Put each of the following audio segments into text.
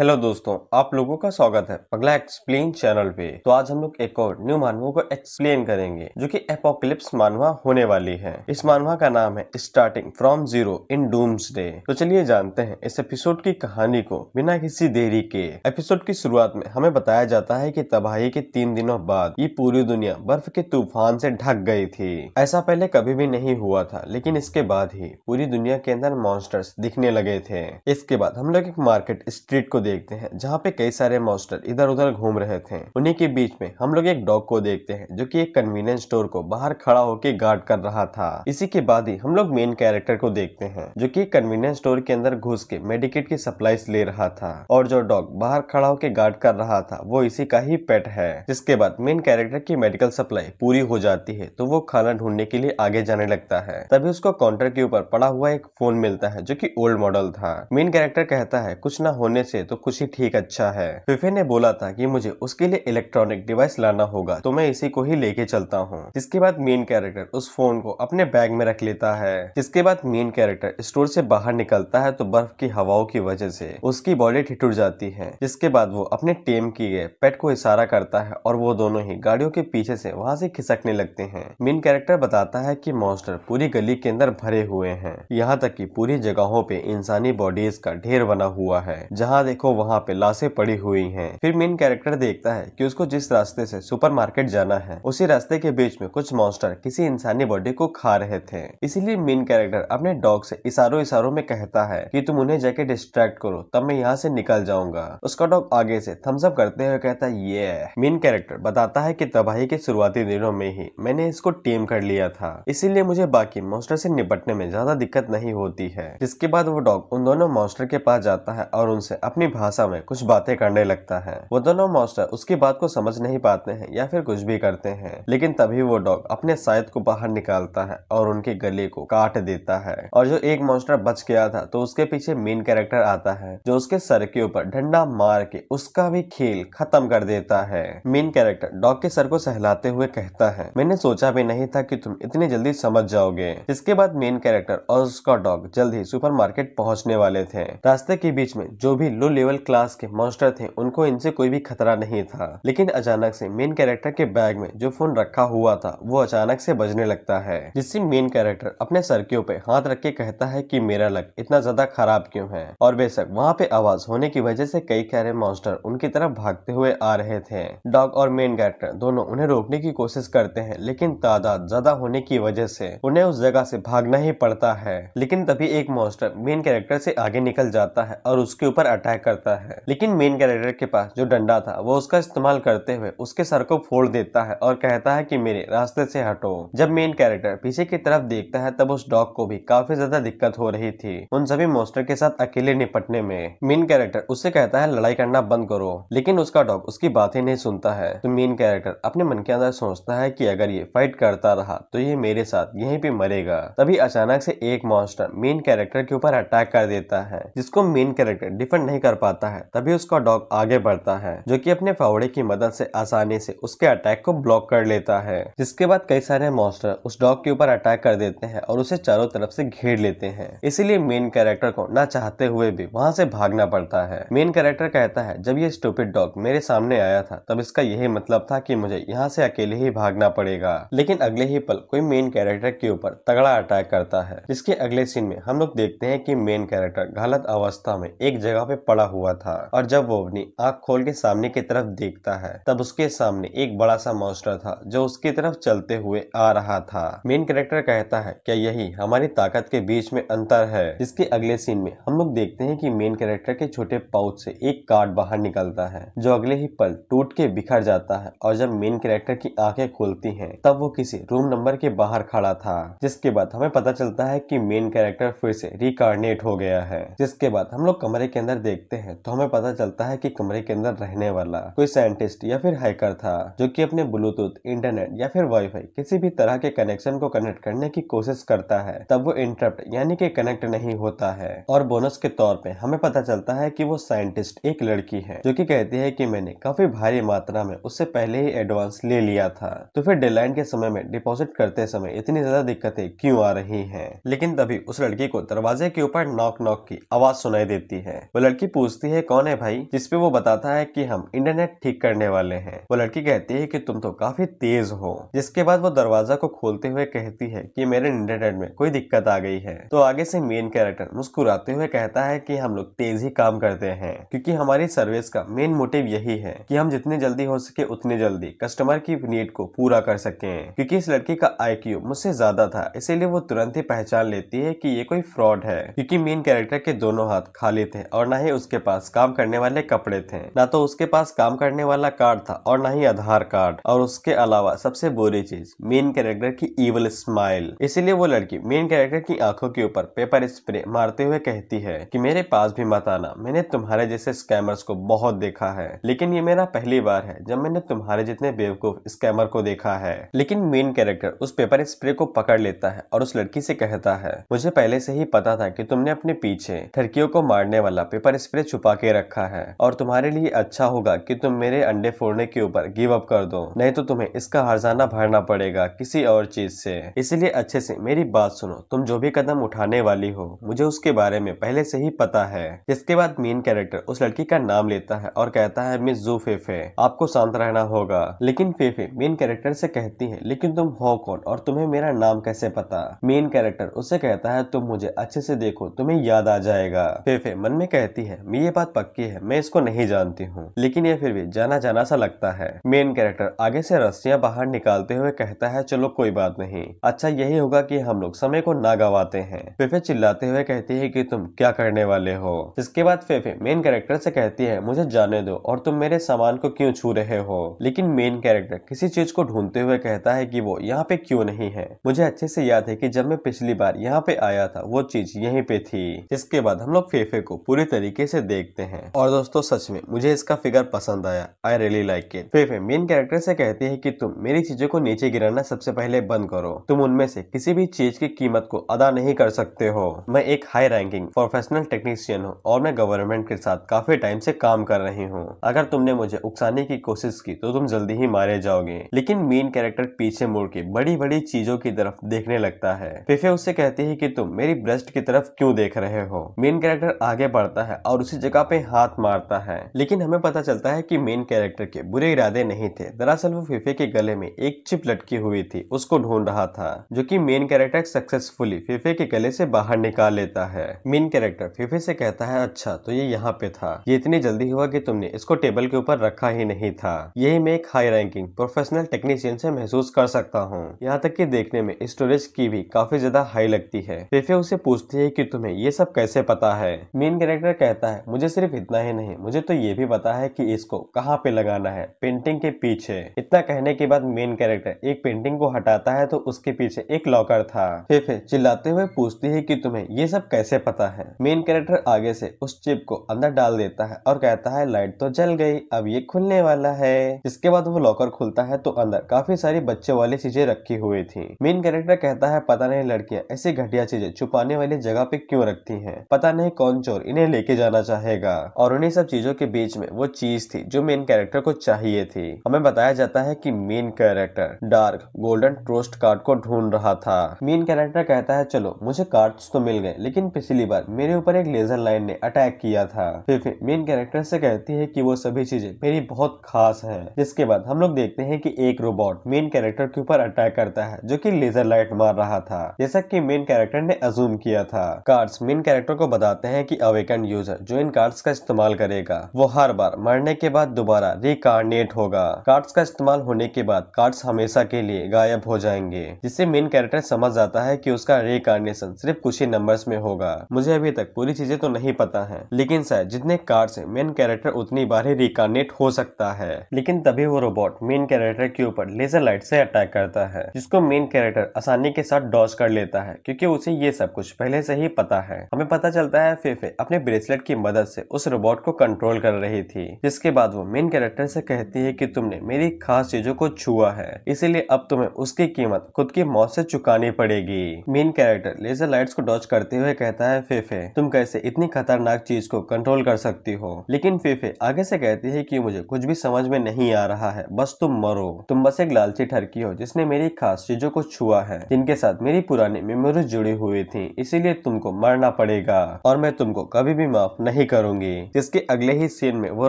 hello दोस्तों आप लोगों का स्वागत है पगला एक्सप्लेन चैनल पे तो आज हम लोग एक और न्यू मानवों को एक्सप्लेन करेंगे जो कि एपोक्लिप्स मानवा होने वाली है इस मानवा का नाम है starting from zero in doomsday तो चलिए जानते हैं इस एपिसोड की कहानी को बिना किसी देरी के एपिसोड की शुरुआत में हमें बताया जाता है की तबाही के तीन दिनों बाद ये पूरी दुनिया बर्फ के तूफान से ढक गई थी ऐसा पहले कभी भी नहीं हुआ था लेकिन इसके बाद ही पूरी दुनिया के अंदर मॉन्स्टर्स दिखने लगे थे इसके बाद हम लोग एक मार्केट स्ट्रीट को देखते हैं जहाँ पे कई सारे मॉन्स्टर इधर उधर घूम रहे थे उन्हीं के बीच में हम लोग एक डॉग को देखते हैं जो की एक कन्वीनियंस स्टोर को बाहर खड़ा होकर गार्ड कर रहा था इसी के बाद ही हम लोग मेन कैरेक्टर को देखते हैं जो की कन्वीनियंस स्टोर के अंदर घुस के मेडिकेट की सप्लाई ले रहा था और जो डॉग बाहर खड़ा होकर गार्ड कर रहा था वो इसी का ही पेट है जिसके बाद मेन कैरेक्टर की मेडिकल सप्लाई पूरी हो जाती है तो वो खाना ढूंढने के लिए आगे जाने लगता है तभी उसको काउंटर के ऊपर पड़ा हुआ एक फोन मिलता है जो की ओल्ड मॉडल था मेन कैरेक्टर कहता है कुछ ना होने से तो कुछ ही ठीक अच्छा है फिफे ने बोला था कि मुझे उसके लिए इलेक्ट्रॉनिक डिवाइस लाना होगा तो मैं इसी को ही लेके चलता हूँ जिसके बाद मेन कैरेक्टर उस फोन को अपने बैग में रख लेता है जिसके बाद मेन कैरेक्टर स्टोर से बाहर निकलता है तो बर्फ की हवाओं की वजह से उसकी बॉडी ठिठुर जाती है जिसके बाद वो अपने टेम किए गए पेट को इशारा करता है और वो दोनों ही गाड़ियों के पीछे से वहाँ से खिसकने लगते हैं मेन कैरेक्टर बताता है की मॉन्स्टर पूरी गली के अंदर भरे हुए हैं यहाँ तक की पूरी जगहों पे इंसानी बॉडीज का ढेर बना हुआ है जहाँ देखो को वहाँ पे लाशें पड़ी हुई हैं फिर मेन कैरेक्टर देखता है कि उसको जिस रास्ते से सुपरमार्केट जाना है उसी रास्ते के बीच में कुछ मॉन्स्टर किसी इंसानी बॉडी को खा रहे थे इसीलिए मेन कैरेक्टर अपने डॉग से इशारों इशारों में कहता है कि तुम उन्हें जाके डिस्ट्रैक्ट करो तब मैं यहाँ से निकल जाऊंगा उसका डॉग आगे से थम्सअप करते हुए कहता है ये मेन कैरेक्टर बताता है कि तबाही के शुरुआती दिनों में ही मैंने इसको टेम कर लिया था इसीलिए मुझे बाकी मॉन्स्टर से निपटने में ज्यादा दिक्कत नहीं होती है जिसके बाद वो डॉग उन दोनों मॉन्स्टर के पास जाता है और उनसे अपनी भाषा में कुछ बातें करने लगता है वो दोनों मॉन्स्टर उसकी बात को समझ नहीं पाते हैं या फिर कुछ भी करते हैं लेकिन तभी वो डॉग अपने साइद को बाहर निकालता है और उनके गले को काट देता है और जो एक मॉन्स्टर बच गया था तो उसके पीछे मेन कैरेक्टर आता है जो उसके सर के ऊपर डंडा मार के उसका भी खेल खत्म कर देता है मेन कैरेक्टर डॉग के सर को सहलाते हुए कहता है मैंने सोचा भी नहीं था कि तुम इतनी जल्दी समझ जाओगे इसके बाद मेन कैरेक्टर और उसका डॉग जल्द ही सुपर पहुंचने वाले थे रास्ते के बीच में जो भी लुल लेवल क्लास के मॉन्स्टर थे उनको इनसे कोई भी खतरा नहीं था लेकिन अचानक से मेन कैरेक्टर के बैग में जो फोन रखा हुआ था वो अचानक से बजने लगता है जिससे मेन कैरेक्टर अपने सर के ऊपर हाथ रख के कहता है कि मेरा लक इतना ज्यादा खराब क्यों है और बेशक वहाँ पे आवाज होने की वजह से कई सारे मॉन्स्टर उनकी तरफ भागते हुए आ रहे थे डॉग और मेन कैरेक्टर दोनों उन्हें रोकने की कोशिश करते हैं लेकिन तादाद ज्यादा होने की वजह से उन्हें उस जगह से भागना ही पड़ता है लेकिन तभी एक मॉन्स्टर मेन कैरेक्टर से आगे निकल जाता है और उसके ऊपर अटैक करता है लेकिन मेन कैरेक्टर के पास जो डंडा था वो उसका इस्तेमाल करते हुए उसके सर को फोड़ देता है और कहता है की मेरे रास्ते से हटो जब मेन कैरेक्टर पीछे की तरफ देखता है तब उस डॉग को भी काफी ज्यादा दिक्कत हो रही थी उन सभी मोस्टर के साथ अकेले निपटने में मेन कैरेक्टर उससे कहता है लड़ाई करना बंद करो लेकिन उसका डॉग उसकी बातें नहीं सुनता है तो मेन कैरेक्टर अपने मन के अंदर सोचता है की अगर ये फाइट करता रहा तो ये मेरे साथ यही पे मरेगा तभी अचानक से एक मोस्टर मेन कैरेक्टर के ऊपर अटैक कर देता है जिसको मेन कैरेक्टर डिफेंड नहीं कर पाता है तभी उसका डॉग आगे बढ़ता है जो की अपने फावड़े की मदद से आसानी से उसके अटैक को ब्लॉक कर लेता है जिसके बाद कई सारे मॉन्स्टर उस डॉग के ऊपर अटैक कर देते हैं और उसे चारों तरफ से घेर लेते हैं इसीलिए मेन कैरेक्टर को ना चाहते हुए भी वहाँ से भागना पड़ता है मेन कैरेक्टर कहता है जब ये स्टूपिड डॉग मेरे सामने आया था तब इसका यही मतलब था की मुझे यहाँ से अकेले ही भागना पड़ेगा लेकिन अगले ही पल कोई मेन कैरेक्टर के ऊपर तगड़ा अटैक करता है जिसके अगले सीन में हम लोग देखते हैं कि मेन कैरेक्टर गलत अवस्था में एक जगह पे पड़ा हुआ था और जब वो अपनी आंख खोल के सामने की तरफ देखता है तब उसके सामने एक बड़ा सा मॉन्स्टर था जो उसकी तरफ चलते हुए आ रहा था मेन कैरेक्टर कहता है क्या यही हमारी ताकत के बीच में अंतर है जिसके अगले सीन में हम लोग देखते हैं कि मेन कैरेक्टर के छोटे पाउच से एक कार्ड बाहर निकलता है जो अगले ही पल टूट के बिखर जाता है और जब मेन कैरेक्टर की आंखें खुलती हैं तब वो किसी रूम नंबर के बाहर खड़ा था जिसके बाद हमें पता चलता है कि मेन कैरेक्टर फिर से रिकार्नेट हो गया है जिसके बाद हम लोग कमरे के अंदर देखते हैं तो हमें पता चलता है कि कमरे के अंदर रहने वाला कोई साइंटिस्ट या फिर हैकर था जो कि अपने ब्लूटूथ इंटरनेट या फिर वाईफाई किसी भी तरह के कनेक्शन को कनेक्ट करने की कोशिश करता है तब वो इंटरप्ट यानी कि कनेक्ट नहीं होता है और बोनस के तौर पे हमें पता चलता है कि वो साइंटिस्ट एक लड़की है जो कि कहती है कि मैंने काफी भारी मात्रा में उससे पहले ही एडवांस ले लिया था तो फिर डेडलाइन के समय में डिपॉजिट करते समय इतनी ज्यादा दिक्कतें क्यों आ रही है लेकिन तभी उस लड़की को दरवाजे के ऊपर नॉक नॉक की आवाज सुनाई देती है वो लड़की पूछ पूछती है कौन है भाई जिसपे वो बताता है कि हम इंटरनेट ठीक करने वाले हैं वो लड़की कहती है कि तुम तो काफी तेज हो जिसके बाद वो दरवाजा को खोलते हुए कहती है कि मेरे इंटरनेट में कोई दिक्कत आ गई है तो आगे से मेन कैरेक्टर मुस्कुराते हुए कहता है कि हम लोग तेज ही काम करते हैं क्योंकि हमारी सर्विस का मेन मोटिव यही है कि हम जितने जल्दी हो सके उतने जल्दी कस्टमर की नीड को पूरा कर सके क्योंकि इस लड़की का आई मुझसे ज्यादा था इसीलिए वो तुरंत ही पहचान लेती है की ये कोई फ्रॉड है क्यूँकी मेन कैरेक्टर के दोनों हाथ खाली थे और न ही उसके के पास काम करने वाले कपड़े थे ना तो उसके पास काम करने वाला कार्ड था और न ही आधार कार्ड और उसके अलावा सबसे बुरी चीज मेन कैरेक्टर की इवल स्माइल इसीलिए वो लड़की मेन कैरेक्टर की आंखों के ऊपर पेपर स्प्रे मारते हुए कहती है कि मेरे पास भी मत आना मैंने तुम्हारे जैसे स्कैमर्स को बहुत देखा है लेकिन ये मेरा पहली बार है जब मैंने तुम्हारे जितने बेवकूफ स्कैमर को देखा है लेकिन मेन कैरेक्टर उस पेपर स्प्रे को पकड़ लेता है और उस लड़की से कहता है मुझे पहले से ही पता था कि तुमने अपने पीछे ठरकियों को मारने वाला पेपर स्प्रे छुपा के रखा है और तुम्हारे लिए अच्छा होगा कि तुम मेरे अंडे फोड़ने के ऊपर गिव अप कर दो नहीं तो तुम्हें इसका हरजाना भरना पड़ेगा किसी और चीज से इसलिए अच्छे से मेरी बात सुनो तुम जो भी कदम उठाने वाली हो मुझे उसके बारे में पहले से ही पता है इसके बाद मेन कैरेक्टर उस लड़की का नाम लेता है और कहता है मिस जू फेफे आपको शांत रहना होगा लेकिन फेफे मेन कैरेक्टर से कहती है लेकिन तुम हो कौन और तुम्हें मेरा नाम कैसे पता मेन कैरेक्टर उसे कहता है तुम मुझे अच्छे से देखो तुम्हें याद आ जाएगा फेफे मन में कहती है ये बात पक्की है मैं इसको नहीं जानती हूँ लेकिन ये फिर भी जाना जाना सा लगता है मेन कैरेक्टर आगे से रस्सियाँ बाहर निकालते हुए कहता है चलो कोई बात नहीं अच्छा यही होगा की हम लोग समय को ना गवाते हैं फेफे चिल्लाते हुए कहती है की तुम क्या करने वाले हो इसके बाद फेफे मेन कैरेक्टर से कहती है मुझे जाने दो और तुम मेरे सामान को क्यों छू रहे हो लेकिन मेन कैरेक्टर किसी चीज को ढूंढते हुए कहता है कि वो यहाँ पे क्यों नहीं है मुझे अच्छे से याद है कि जब मैं पिछली बार यहाँ पे आया था वो चीज यहीं पे थी इसके बाद हम लोग फेफे को पूरी तरीके से से देखते हैं और दोस्तों सच में मुझे इसका फिगर पसंद आया आई रियली लाइक इट फिर मेन कैरेक्टर से कहती है कि तुम मेरी चीजों को नीचे गिराना सबसे पहले बंद करो तुम उनमें से किसी भी चीज की कीमत को अदा नहीं कर सकते हो मैं एक हाई रैंकिंग प्रोफेशनल टेक्नीशियन हूँ और मैं गवर्नमेंट के साथ काफी टाइम से काम कर रही हूँ अगर तुमने मुझे उकसाने की कोशिश की तो तुम जल्दी ही मारे जाओगे लेकिन मेन कैरेक्टर पीछे मुड़ के बड़ी बड़ी चीजों की तरफ देखने लगता है फेफे उससे कहती है कि तुम मेरी ब्रेस्ट की तरफ क्यों देख रहे हो मेन कैरेक्टर आगे बढ़ता है और दूसरी जगह पे हाथ मारता है लेकिन हमें पता चलता है कि मेन कैरेक्टर के बुरे इरादे नहीं थे दरअसल वो फिफे के गले में एक चिप लटकी हुई थी उसको ढूंढ रहा था जो की मेन कैरेक्टर सक्सेसफुली फिफे के गले से बाहर निकाल लेता है मेन कैरेक्टर फिफे से कहता है अच्छा तो ये यहाँ पे था ये इतनी जल्दी हुआ की तुमने इसको टेबल के ऊपर रखा ही नहीं था यही मैं एक हाई रैंकिंग प्रोफेशनल टेक्नीशियन से महसूस कर सकता हूँ यहाँ तक कि देखने में स्टोरेज की भी काफी ज्यादा हाई लगती है फेफे उसे पूछती है कि तुम्हें ये सब कैसे पता है मेन कैरेक्टर कहता है है मुझे सिर्फ इतना ही नहीं मुझे तो ये भी पता है कि इसको कहाँ पे लगाना है पेंटिंग के पीछे इतना कहने के बाद मेन कैरेक्टर एक पेंटिंग को हटाता है तो उसके पीछे एक लॉकर था फेफे चिल्लाते हुए पूछती है कि तुम्हें ये सब कैसे पता है मेन कैरेक्टर आगे से उस चिप को अंदर डाल देता है और कहता है लाइट तो जल गई अब ये खुलने वाला है जिसके बाद वो लॉकर खुलता है तो अंदर काफी सारी बच्चे वाली चीजें रखी हुई थी मेन कैरेक्टर कहता है पता नहीं लड़कियाँ ऐसी घटिया चीजें छुपाने वाली जगह पे क्यों रखती है पता नहीं कौन चोर इन्हें लेके जाना चाहेगा और उन्हीं सब चीजों के बीच में वो चीज थी जो मेन कैरेक्टर को चाहिए थी हमें बताया जाता है कि मेन कैरेक्टर डार्क गोल्डन ट्रोस्ट कार्ड को ढूंढ रहा था मेन कैरेक्टर कहता है चलो मुझे कार्ड्स तो मिल गए लेकिन पिछली बार मेरे ऊपर एक लेजर लाइन ने अटैक किया था फिर मेन कैरेक्टर से कहती है की वो सभी चीजें मेरी बहुत खास है जिसके बाद हम लोग देखते हैं की एक रोबोट मेन कैरेक्टर के ऊपर अटैक करता है जो की लेजर लाइट मार रहा था जैसा की मेन कैरेक्टर ने अजूम किया था कार्ड्स मेन कैरेक्टर को बताते हैं कि अवेकन यूजर जो जेन्युन कार्ड्स का इस्तेमाल करेगा वो हर बार मरने के बाद दोबारा रिकार्नेट होगा कार्ड्स का इस्तेमाल होने के बाद कार्ड्स हमेशा के लिए गायब हो जाएंगे जिससे मेन कैरेक्टर समझ जाता है की उसका रिकार्नेशन सिर्फ कुछ ही नंबर्स में होगा मुझे अभी तक पूरी चीजें तो नहीं पता है लेकिन सर जितने कार्ड है मेन कैरेक्टर उतनी बार ही रिकार्नेट हो सकता है लेकिन तभी वो रोबोट मेन कैरेक्टर के ऊपर लेजर लाइट से अटैक करता है जिसको मेन कैरेक्टर आसानी के साथ डॉस कर लेता है क्योंकि उसे ये सब कुछ पहले से ही पता है हमें पता चलता है फेफे अपने ब्रेसलेट की मदद से उस रोबोट को कंट्रोल कर रही थी जिसके बाद वो मेन कैरेक्टर से कहती है कि तुमने मेरी खास चीजों को छुआ है इसीलिए अब तुम्हें उसकी कीमत खुद की मौत से चुकानी पड़ेगी मेन कैरेक्टर लेजर लाइट्स को डॉच करते हुए कहता है फेफे तुम कैसे इतनी खतरनाक चीज को कंट्रोल कर सकती हो लेकिन फेफे आगे से कहती है की मुझे कुछ भी समझ में नहीं आ रहा है बस तुम मरो तुम बस एक लालची ठरकी हो जिसने मेरी खास चीजों को छुआ है जिनके साथ मेरी पुरानी मेमोरीज जुड़ी हुई थी इसीलिए तुमको मरना पड़ेगा और मैं तुमको कभी भी माफ नहीं नहीं करूंगी जिसके अगले ही सीन में वो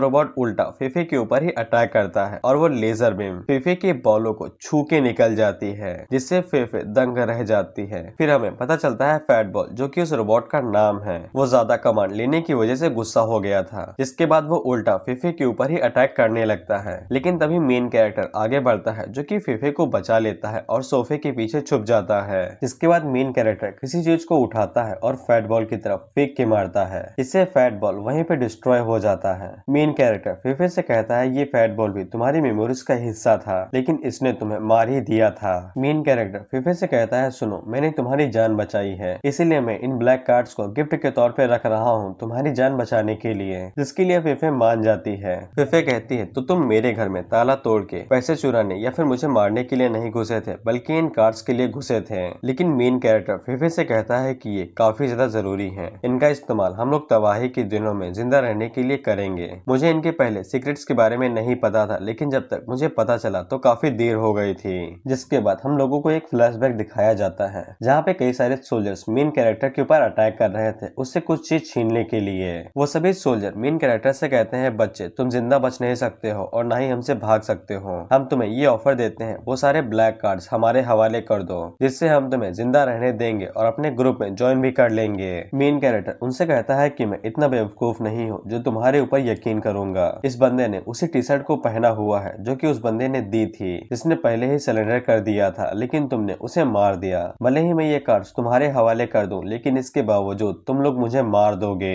रोबोट उल्टा फेफे के ऊपर ही अटैक करता है और वो लेजर बीम फेफे के बॉलों को छू के निकल जाती है जिससे फेफे दंग रह जाती है फिर हमें पता चलता है फैट बॉल जो की उस रोबोट का नाम है वो ज्यादा कमांड लेने की वजह से गुस्सा हो गया था जिसके बाद वो उल्टा फेफे के ऊपर ही अटैक करने लगता है लेकिन तभी मेन कैरेक्टर आगे बढ़ता है जो की फेफे को बचा लेता है और सोफे के पीछे छुप जाता है इसके बाद मेन कैरेक्टर किसी चीज को उठाता है और फैट बॉल की तरफ फेंक के मारता है इससे फैट बॉल वहीं पे डिस्ट्रॉय हो जाता है मेन कैरेक्टर फिफे से कहता है ये फैट बॉल भी तुम्हारी मेमोरीज का हिस्सा था लेकिन इसने तुम्हें मार ही दिया था मेन कैरेक्टर फिफे से कहता है सुनो मैंने तुम्हारी जान बचाई है इसीलिए मैं इन ब्लैक कार्ड्स को गिफ्ट के तौर पर रख रहा हूँ तुम्हारी जान बचाने के लिए जिसके लिए फिफे मान जाती है फिफे कहती है तो तुम मेरे घर में ताला तोड़ के पैसे चुराने या फिर मुझे मारने के लिए नहीं घुसे थे बल्कि इन कार्ड्स के लिए घुसे थे लेकिन मेन कैरेक्टर फिफे से कहता है की ये काफी ज्यादा जरूरी है इनका इस्तेमाल हम लोग तबाही के के दिनों में जिंदा रहने के लिए करेंगे मुझे इनके पहले सीक्रेट्स के बारे में नहीं पता था लेकिन जब तक मुझे पता चला तो काफी देर हो गई थी जिसके बाद हम लोगों को एक फ्लैशबैक दिखाया जाता है जहाँ पे कई सारे सोल्जर्स मेन कैरेक्टर के ऊपर अटैक कर रहे थे उससे कुछ चीज छीनने के लिए वो सभी सोल्जर मेन कैरेक्टर से कहते हैं बच्चे तुम जिंदा बच नहीं सकते हो और ना ही हमसे भाग सकते हो हम तुम्हें ये ऑफर देते हैं वो सारे ब्लैक कार्ड हमारे हवाले कर दो जिससे हम तुम्हें जिंदा रहने देंगे और अपने ग्रुप में ज्वाइन भी कर लेंगे मेन कैरेक्टर उनसे कहता है की मैं इतना बेवकूफ नहीं हो जो तुम्हारे ऊपर यकीन करूंगा इस बंदे ने उसी टी शर्ट को पहना हुआ है जो कि उस बंदे ने दी थी जिसने पहले ही सिलेंडर कर दिया था लेकिन तुमने उसे मार दिया भले ही मैं ये कर्ज तुम्हारे हवाले कर दूं लेकिन इसके बावजूद तुम लोग मुझे मार दोगे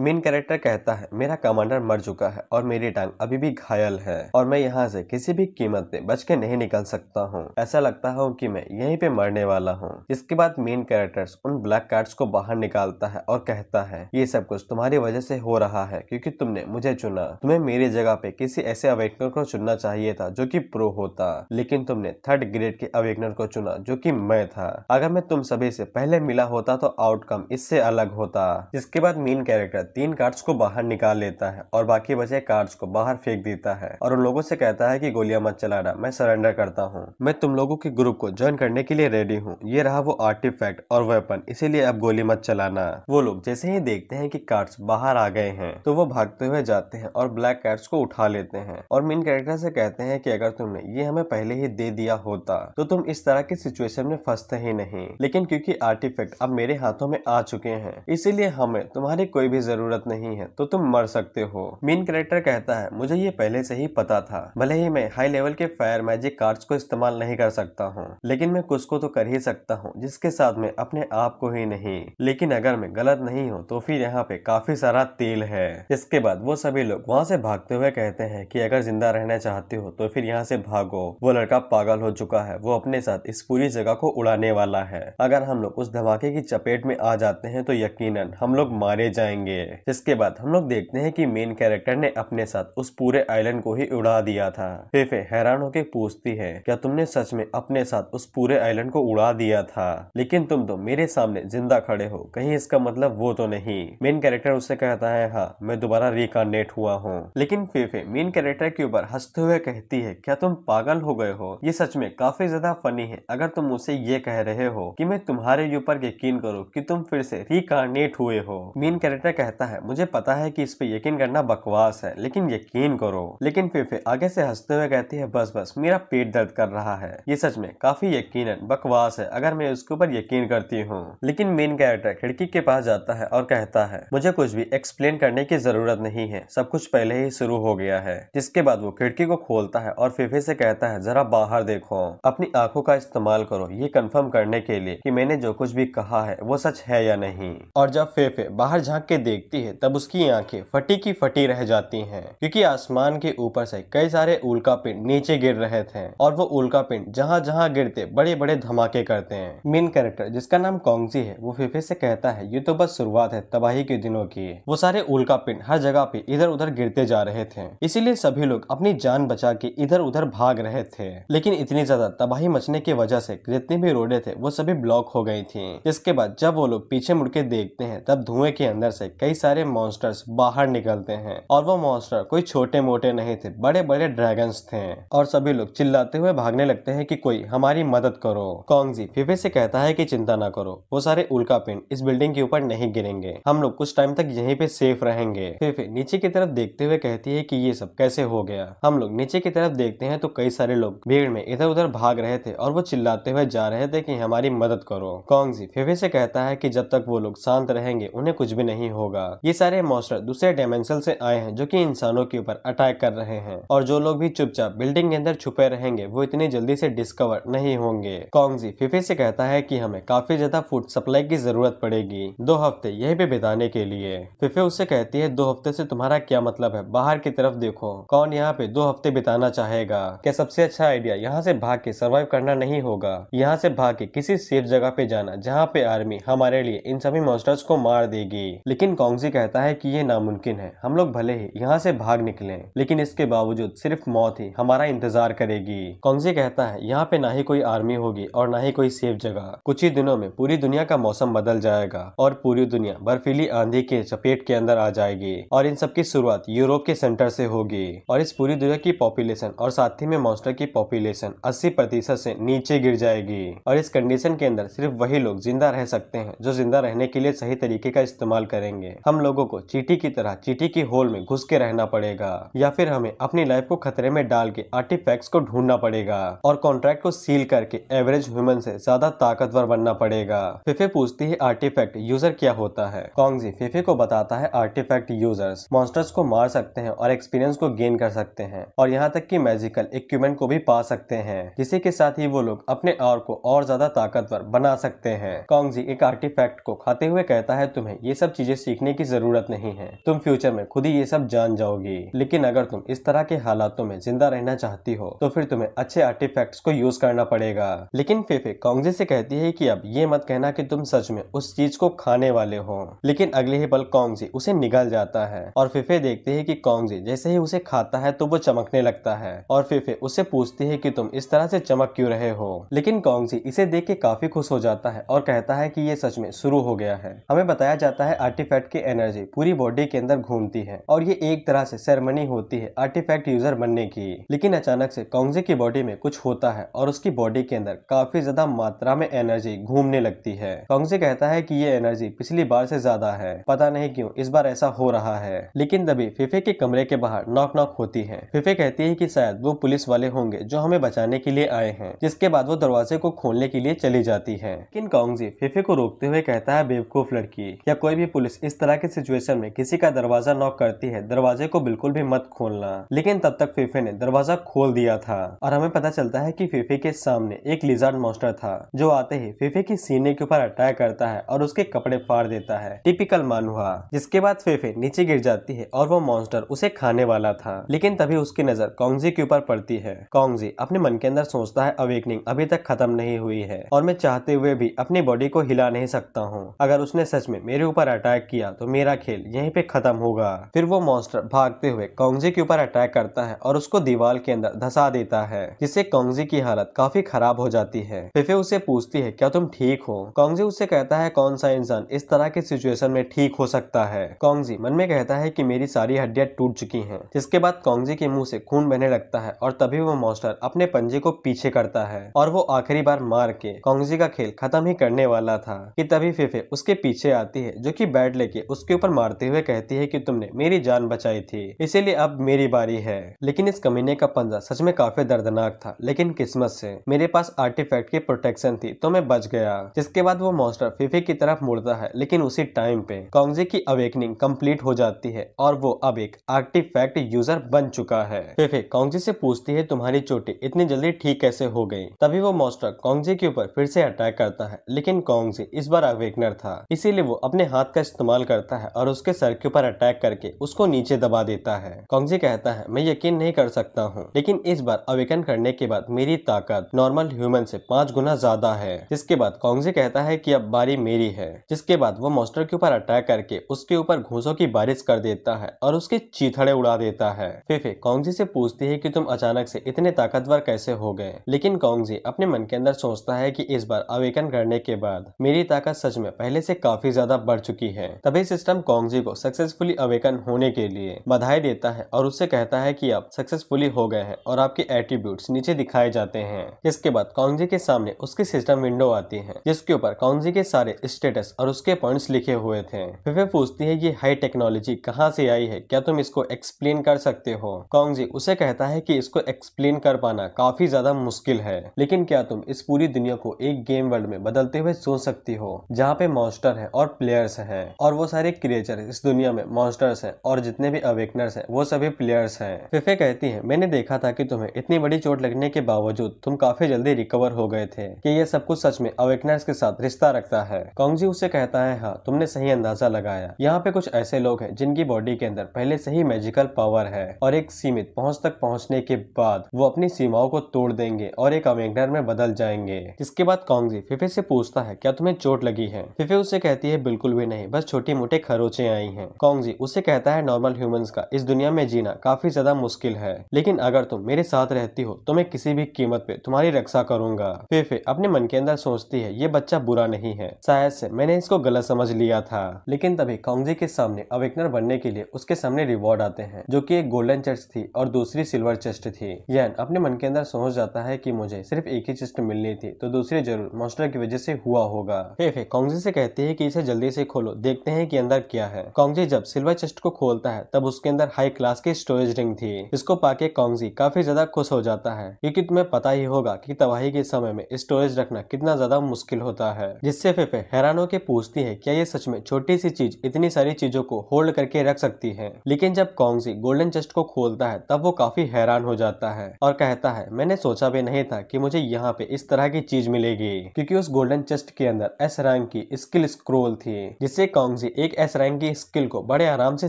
मेन कैरेक्टर कहता है मेरा कमांडर मर चुका है और मेरी टांग अभी भी घायल है और मैं यहाँ से किसी भी कीमत पे बच के नहीं निकल सकता हूँ ऐसा लगता है कि मैं यहीं पे मरने वाला हूँ इसके बाद मेन कैरेक्टर्स उन ब्लैक कार्ड्स को बाहर निकालता है और कहता है ये सब कुछ तुम्हारी वजह से हो रहा है क्योंकि तुमने मुझे चुना तुम्हें मेरी जगह पे किसी ऐसे अवेकनर को चुनना चाहिए था जो की प्रो होता लेकिन तुमने थर्ड ग्रेड के अवेकनर को चुना जो की मैं था अगर मैं तुम सभी से पहले मिला होता तो आउटकम इससे अलग होता इसके बाद मेन कैरेक्टर तीन कार्ड्स को बाहर निकाल लेता है और बाकी बचे कार्ड्स को बाहर फेंक देता है और उन लोगों से कहता है कि गोलियां मत चलाना मैं सरेंडर करता हूँ मैं तुम लोगों के ग्रुप को ज्वाइन करने के लिए रेडी हूँ ये रहा वो आर्टिफैक्ट और वेपन इसीलिए अब गोली मत चलाना वो लोग जैसे ही देखते हैं कि कार्ड्स बाहर आ गए हैं तो वो भागते हुए जाते हैं और ब्लैक कार्ड्स को उठा लेते हैं और मेन कैरेक्टर से कहते हैं कि अगर तुमने ये हमें पहले ही दे दिया होता तो तुम इस तरह की सिचुएशन में फंसते ही नहीं लेकिन क्योंकि आर्टिफैक्ट अब मेरे हाथों में आ चुके हैं इसीलिए हमें तुम्हारी कोई भी जरूरत नहीं है तो तुम मर सकते हो मेन कैरेक्टर कहता है मुझे ये पहले से ही पता था भले ही मैं हाई लेवल के फायर मैजिक कार्ड्स को इस्तेमाल नहीं कर सकता हूँ लेकिन मैं कुछ को तो कर ही सकता हूँ जिसके साथ मैं अपने आप को ही नहीं लेकिन अगर मैं गलत नहीं हूँ तो फिर यहाँ पे काफी सारा तेल है इसके बाद वो सभी लोग वहाँ से भागते हुए कहते हैं कि अगर जिंदा रहना चाहते हो तो फिर यहाँ से भागो वो लड़का पागल हो चुका है वो अपने साथ इस पूरी जगह को उड़ाने वाला है अगर हम लोग उस धमाके की चपेट में आ जाते हैं तो यकीनन हम लोग मारे जाएंगे है जिसके बाद हम लोग देखते हैं कि मेन कैरेक्टर ने अपने साथ उस पूरे आइलैंड को ही उड़ा दिया था फेफे हैरान होकर पूछती है क्या तुमने सच में अपने साथ उस पूरे आइलैंड को उड़ा दिया था लेकिन तुम तो मेरे सामने जिंदा खड़े हो कहीं इसका मतलब वो तो नहीं मेन कैरेक्टर उससे कहता है हाँ मैं दोबारा रिकॉर्नेट हुआ हूँ लेकिन फेफे मेन कैरेक्टर के ऊपर हंसते हुए कहती है क्या तुम पागल हो गए हो ये सच में काफी ज्यादा फनी है अगर तुम मुझसे ये कह रहे हो कि मैं तुम्हारे ऊपर यकीन करूँ कि तुम फिर से रिकॉर्नेट हुए हो मेन कैरेक्टर कहता कहता है मुझे पता है कि इस पे यकीन करना बकवास है लेकिन यकीन करो लेकिन फेफे आगे से हंसते हुए कहती है बस बस मेरा पेट दर्द कर रहा है ये सच में काफी यकीन बकवास है अगर मैं उसके ऊपर यकीन करती हूँ लेकिन मेन कैरेक्टर खिड़की के पास जाता है और कहता है मुझे कुछ भी एक्सप्लेन करने की जरूरत नहीं है सब कुछ पहले ही शुरू हो गया है जिसके बाद वो खिड़की को खोलता है और फेफे से कहता है जरा बाहर देखो अपनी आंखों का इस्तेमाल करो ये कंफर्म करने के लिए कि मैंने जो कुछ भी कहा है वो सच है या नहीं और जब फेफे बाहर झांक के देख देखती है तब उसकी आंखें फटी की फटी रह जाती हैं क्योंकि आसमान के ऊपर से कई सारे उल्का पिंड नीचे गिर रहे थे और वो उल्का पिंड जहाँ जहाँ गिरते बड़े बड़े धमाके करते हैं मेन कैरेक्टर जिसका नाम कॉन्गजी है वो फिफे से कहता है ये तो बस शुरुआत है तबाही के दिनों की वो सारे उल्का पिंड हर जगह पे इधर उधर गिरते जा रहे थे इसीलिए सभी लोग अपनी जान बचा के इधर उधर भाग रहे थे लेकिन इतनी ज्यादा तबाही मचने की वजह से जितनी भी रोडे थे वो सभी ब्लॉक हो गई थी इसके बाद जब वो लोग पीछे मुड़ के देखते हैं तब धुएं के अंदर से कई कई सारे मॉन्स्टर्स बाहर निकलते हैं और वो मॉन्स्टर कोई छोटे मोटे नहीं थे बड़े बड़े ड्रैगन्स थे और सभी लोग चिल्लाते हुए भागने लगते हैं कि कोई हमारी मदद करो कॉन्गजी फिफे से कहता है कि चिंता ना करो वो सारे उल्का पिंड इस बिल्डिंग के ऊपर नहीं गिरेंगे हम लोग कुछ टाइम तक यहीं पे सेफ रहेंगे फिफे नीचे की तरफ देखते हुए कहती है कि ये सब कैसे हो गया हम लोग नीचे की तरफ देखते हैं तो कई सारे लोग भीड़ में इधर उधर भाग रहे थे और वो चिल्लाते हुए जा रहे थे कि हमारी मदद करो कॉन्गजी फेफे से कहता है कि जब तक वो लोग शांत रहेंगे उन्हें कुछ भी नहीं होगा होगा ये सारे मॉन्स्टर दूसरे डायमेंशन से आए हैं जो कि इंसानों के ऊपर अटैक कर रहे हैं और जो लोग भी चुपचाप बिल्डिंग के अंदर छुपे रहेंगे वो इतनी जल्दी से डिस्कवर नहीं होंगे कॉन्गजी फिफे से कहता है कि हमें काफी ज्यादा फूड सप्लाई की जरूरत पड़ेगी दो हफ्ते यही पे बिताने के लिए फिफे उससे कहती है दो हफ्ते से तुम्हारा क्या मतलब है बाहर की तरफ देखो कौन यहाँ पे दो हफ्ते बिताना चाहेगा क्या सबसे अच्छा आइडिया यहाँ से भाग के सर्वाइव करना नहीं होगा यहाँ से भाग के किसी सेफ जगह पे जाना जहाँ पे आर्मी हमारे लिए इन सभी मॉन्स्टर्स को मार देगी लेकिन चोंगजी कहता है कि ये नामुमकिन है हम लोग भले ही यहाँ से भाग निकले लेकिन इसके बावजूद सिर्फ मौत ही हमारा इंतजार करेगी कॉन्गजी कहता है यहाँ पे ना ही कोई आर्मी होगी और ना ही कोई सेफ जगह कुछ ही दिनों में पूरी दुनिया का मौसम बदल जाएगा और पूरी दुनिया बर्फीली आंधी के चपेट के अंदर आ जाएगी और इन सबकी शुरुआत यूरोप के सेंटर से होगी और इस पूरी दुनिया की पॉपुलेशन और साथ ही में मॉन्स्टर की पॉपुलेशन अस्सी प्रतिशत से नीचे गिर जाएगी और इस कंडीशन के अंदर सिर्फ वही लोग जिंदा रह सकते हैं जो जिंदा रहने के लिए सही तरीके का इस्तेमाल करेंगे में हम लोगों को चीटी की तरह चीटी की होल में घुस के रहना पड़ेगा या फिर हमें अपनी लाइफ को खतरे में डाल के आर्टिफेक्ट को ढूंढना पड़ेगा और कॉन्ट्रैक्ट को सील करके एवरेज ह्यूमन से ज्यादा ताकतवर बनना पड़ेगा फिफे पूछती है आर्टिफैक्ट यूजर क्या होता है कॉन्गजी फिफे को बताता है आर्टिफैक्ट यूजर्स मॉन्स्टर्स को मार सकते हैं और एक्सपीरियंस को गेन कर सकते हैं और यहाँ तक की मैजिकल इक्विपमेंट को भी पा सकते हैं जिसी के साथ ही वो लोग अपने और को और ज्यादा ताकतवर बना सकते हैं कॉन्गजी एक आर्टिफैक्ट को खाते हुए कहता है तुम्हें ये सब चीजें सीखने सीखने की जरूरत नहीं है तुम फ्यूचर में खुद ही ये सब जान जाओगी लेकिन अगर तुम इस तरह के हालातों में जिंदा रहना चाहती हो तो फिर तुम्हें अच्छे आर्टिफैक्ट्स को यूज करना पड़ेगा लेकिन फेफे कांग्रेस ऐसी कहती है की अब ये मत कहना की तुम सच में उस चीज को खाने वाले हो लेकिन अगले ही पल कांगजी उसे निगल जाता है और फेफे देखते है की कांगजी जैसे ही उसे खाता है तो वो चमकने लगता है और फेफे उसे पूछती है की तुम इस तरह से चमक क्यूँ रहे हो लेकिन कांगजी इसे देख के काफी खुश हो जाता है और कहता है की ये सच में शुरू हो गया है हमें बताया जाता है आर्टिफैक्ट की एनर्जी पूरी बॉडी के अंदर घूमती है और ये एक तरह से सेरेमनी होती है आर्टिफैक्ट यूजर बनने की लेकिन अचानक से कॉन्गजे की बॉडी में कुछ होता है और उसकी बॉडी के अंदर काफी ज्यादा मात्रा में एनर्जी घूमने लगती है कॉन्गजे कहता है की ये एनर्जी पिछली बार से ज्यादा है पता नहीं क्यूँ इस बार ऐसा हो रहा है लेकिन तभी फिफे के कमरे के बाहर नॉक नॉक होती है फिफे कहती है की शायद वो पुलिस वाले होंगे जो हमें बचाने के लिए आए हैं जिसके बाद वो दरवाजे को खोलने के लिए चली जाती है लेकिन कॉन्गजी फिफे को रोकते हुए कहता है बेवकूफ लड़की या कोई भी पुलिस इस तरह के सिचुएशन में किसी का दरवाजा नॉक करती है दरवाजे को बिल्कुल भी मत खोलना लेकिन तब तक फेफे ने दरवाजा खोल दिया था और हमें पता चलता है की फेफे के सामने एक लिजार्ड मॉस्टर था जो आते ही फेफे की सीने के ऊपर अटैक करता है और उसके कपड़े फाड़ देता है टिपिकल हुआ जिसके बाद फेफे नीचे गिर जाती है और वो मॉन्स्टर उसे खाने वाला था लेकिन तभी उसकी नजर कॉन्गजी के ऊपर पड़ती है कॉन्गजी अपने मन के अंदर सोचता है अवेकनिंग अभी तक खत्म नहीं हुई है और मैं चाहते हुए भी अपनी बॉडी को हिला नहीं सकता हूँ अगर उसने सच में मेरे ऊपर अटैक किया तो मेरा खेल यहीं पे खत्म होगा फिर वो मॉन्स्टर भागते हुए कॉन्गजी के ऊपर अटैक करता है और उसको दीवार के अंदर धसा देता है जिससे कांगजी की हालत काफी खराब हो जाती है फिफे उसे पूछती है क्या तुम ठीक हो कॉन्गजी उससे कहता है कौन सा इंसान इस तरह के सिचुएशन में ठीक हो सकता है कांगजी मन में कहता है की मेरी सारी हड्डियां टूट चुकी है जिसके बाद कॉन्गजी के मुंह से खून बहने लगता है और तभी वो मॉन्स्टर अपने पंजे को पीछे करता है और वो आखिरी बार मार के कांगजी का खेल खत्म ही करने वाला था कि तभी फिफे उसके पीछे आती है जो कि बैट लेके उसके ऊपर मारते हुए कहती है कि तुमने मेरी जान बचाई थी इसीलिए अब मेरी बारी है लेकिन इस कमीने का पंजा सच में काफी दर्दनाक था लेकिन किस्मत से मेरे पास आर्टिफैक्ट की प्रोटेक्शन थी तो मैं बच गया जिसके बाद वो मॉन्स्टर फिफे की तरफ मुड़ता है लेकिन उसी टाइम पे कांगजी की अवेकनिंग कम्प्लीट हो जाती है और वो अब एक आर्टिफैक्ट यूजर बन चुका है फेफे कांगजी से पूछती है तुम्हारी चोटी इतनी जल्दी ठीक कैसे हो गई तभी वो मॉन्स्टर कांगजी के ऊपर फिर से अटैक करता है लेकिन कांगजी इस बार अवेकनर था इसीलिए वो अपने हाथ का इस्तेमाल कॉल करता है और उसके सर के ऊपर अटैक करके उसको नीचे दबा देता है कॉन्गजी कहता है मैं यकीन नहीं कर सकता हूँ लेकिन इस बार अवेकन करने के बाद मेरी ताकत नॉर्मल ह्यूमन से पांच गुना ज्यादा है जिसके बाद कॉन्गजी कहता है की अब बारी मेरी है जिसके बाद वो मोस्टर के ऊपर अटैक करके उसके ऊपर घूसों की बारिश कर देता है और उसके चीथड़े उड़ा देता है फेफे कॉन्गजी से पूछती है कि तुम अचानक से इतने ताकतवर कैसे हो गए लेकिन कॉन्गजी अपने मन के अंदर सोचता है कि इस बार अवेकन करने के बाद मेरी ताकत सच में पहले से काफी ज्यादा बढ़ चुकी है तभी सभी सिस्टम कॉन्गजी को सक्सेसफुली अवेकन होने के लिए बधाई देता है और उससे कहता है कि आप सक्सेसफुली हो गए हैं और आपके एटीट्यूड नीचे दिखाए जाते हैं इसके बाद कॉन्गजी के सामने उसकी सिस्टम विंडो आती है जिसके ऊपर कॉन्गजी के सारे स्टेटस और उसके पॉइंट्स लिखे हुए थे फिफे पूछती है ये हाई टेक्नोलॉजी कहाँ से आई है क्या तुम इसको एक्सप्लेन कर सकते हो कॉन्गजी उसे कहता है की इसको एक्सप्लेन कर पाना काफी ज्यादा मुश्किल है लेकिन क्या तुम इस पूरी दुनिया को एक गेम वर्ल्ड में बदलते हुए सोच सकती हो जहाँ पे मॉस्टर है और प्लेयर्स है और वो वो सारे क्रिएचर इस दुनिया में मॉन्स्टर्स हैं और जितने भी अवेकनर्स हैं वो सभी प्लेयर्स हैं फिफे कहती है मैंने देखा था कि तुम्हें इतनी बड़ी चोट लगने के बावजूद तुम काफी जल्दी रिकवर हो गए थे कि ये सब कुछ सच में अवेकनर्स के साथ रिश्ता रखता है कांगजी उसे कहता है हाँ तुमने सही अंदाजा लगाया यहाँ पे कुछ ऐसे लोग हैं जिनकी बॉडी के अंदर पहले से ही मैजिकल पावर है और एक सीमित पहुंच तक पहुंचने के बाद वो अपनी सीमाओं को तोड़ देंगे और एक अवेकनर में बदल जाएंगे इसके बाद कांगजी फिफे से पूछता है क्या तुम्हें चोट लगी है फिफे उसे कहती है बिल्कुल भी नहीं बस छोटी मोटे खरोचे आई हैं कॉन्गजी उसे कहता है नॉर्मल ह्यूमंस का इस दुनिया में जीना काफी ज्यादा मुश्किल है लेकिन अगर तुम मेरे साथ रहती हो तो मैं किसी भी कीमत पे तुम्हारी रक्षा करूंगा फेफे अपने मन के अंदर सोचती है ये बच्चा बुरा नहीं है शायद से मैंने इसको गलत समझ लिया था लेकिन तभी कॉन्गजी के सामने अवेकनर बनने के लिए उसके सामने रिवॉर्ड आते हैं जो की एक गोल्डन चेस्ट थी और दूसरी सिल्वर चेस्ट थी यान अपने मन के अंदर सोच जाता है की मुझे सिर्फ एक ही चेस्ट मिलनी थी तो दूसरी जरूर मोस्टर की वजह से हुआ होगा फेफे कॉन्गजी से कहती है की इसे जल्दी से खोलो देखते हैं देखते हैं कि अंदर क्या है कांगजी जब सिल्वर चेस्ट को खोलता है तब उसके अंदर हाई क्लास की स्टोरेज रिंग थी इसको पाके कांगजी काफी ज्यादा खुश हो जाता है क्योंकि तुम्हें पता ही होगा की तबाही के समय में स्टोरेज रखना कितना ज्यादा मुश्किल होता है जिससे फेफे हैरान होकर पूछती है क्या ये सच में छोटी सी चीज इतनी सारी चीजों को होल्ड करके रख सकती है लेकिन जब कांगजी गोल्डन चेस्ट को खोलता है तब वो काफी हैरान हो जाता है और कहता है मैंने सोचा भी नहीं था कि मुझे यहाँ पे इस तरह की चीज मिलेगी क्योंकि उस गोल्डन चेस्ट के अंदर एस रैंक की स्किल स्क्रोल थी जिससे कांगजी एक एस रैंक की स्किल को बड़े आराम से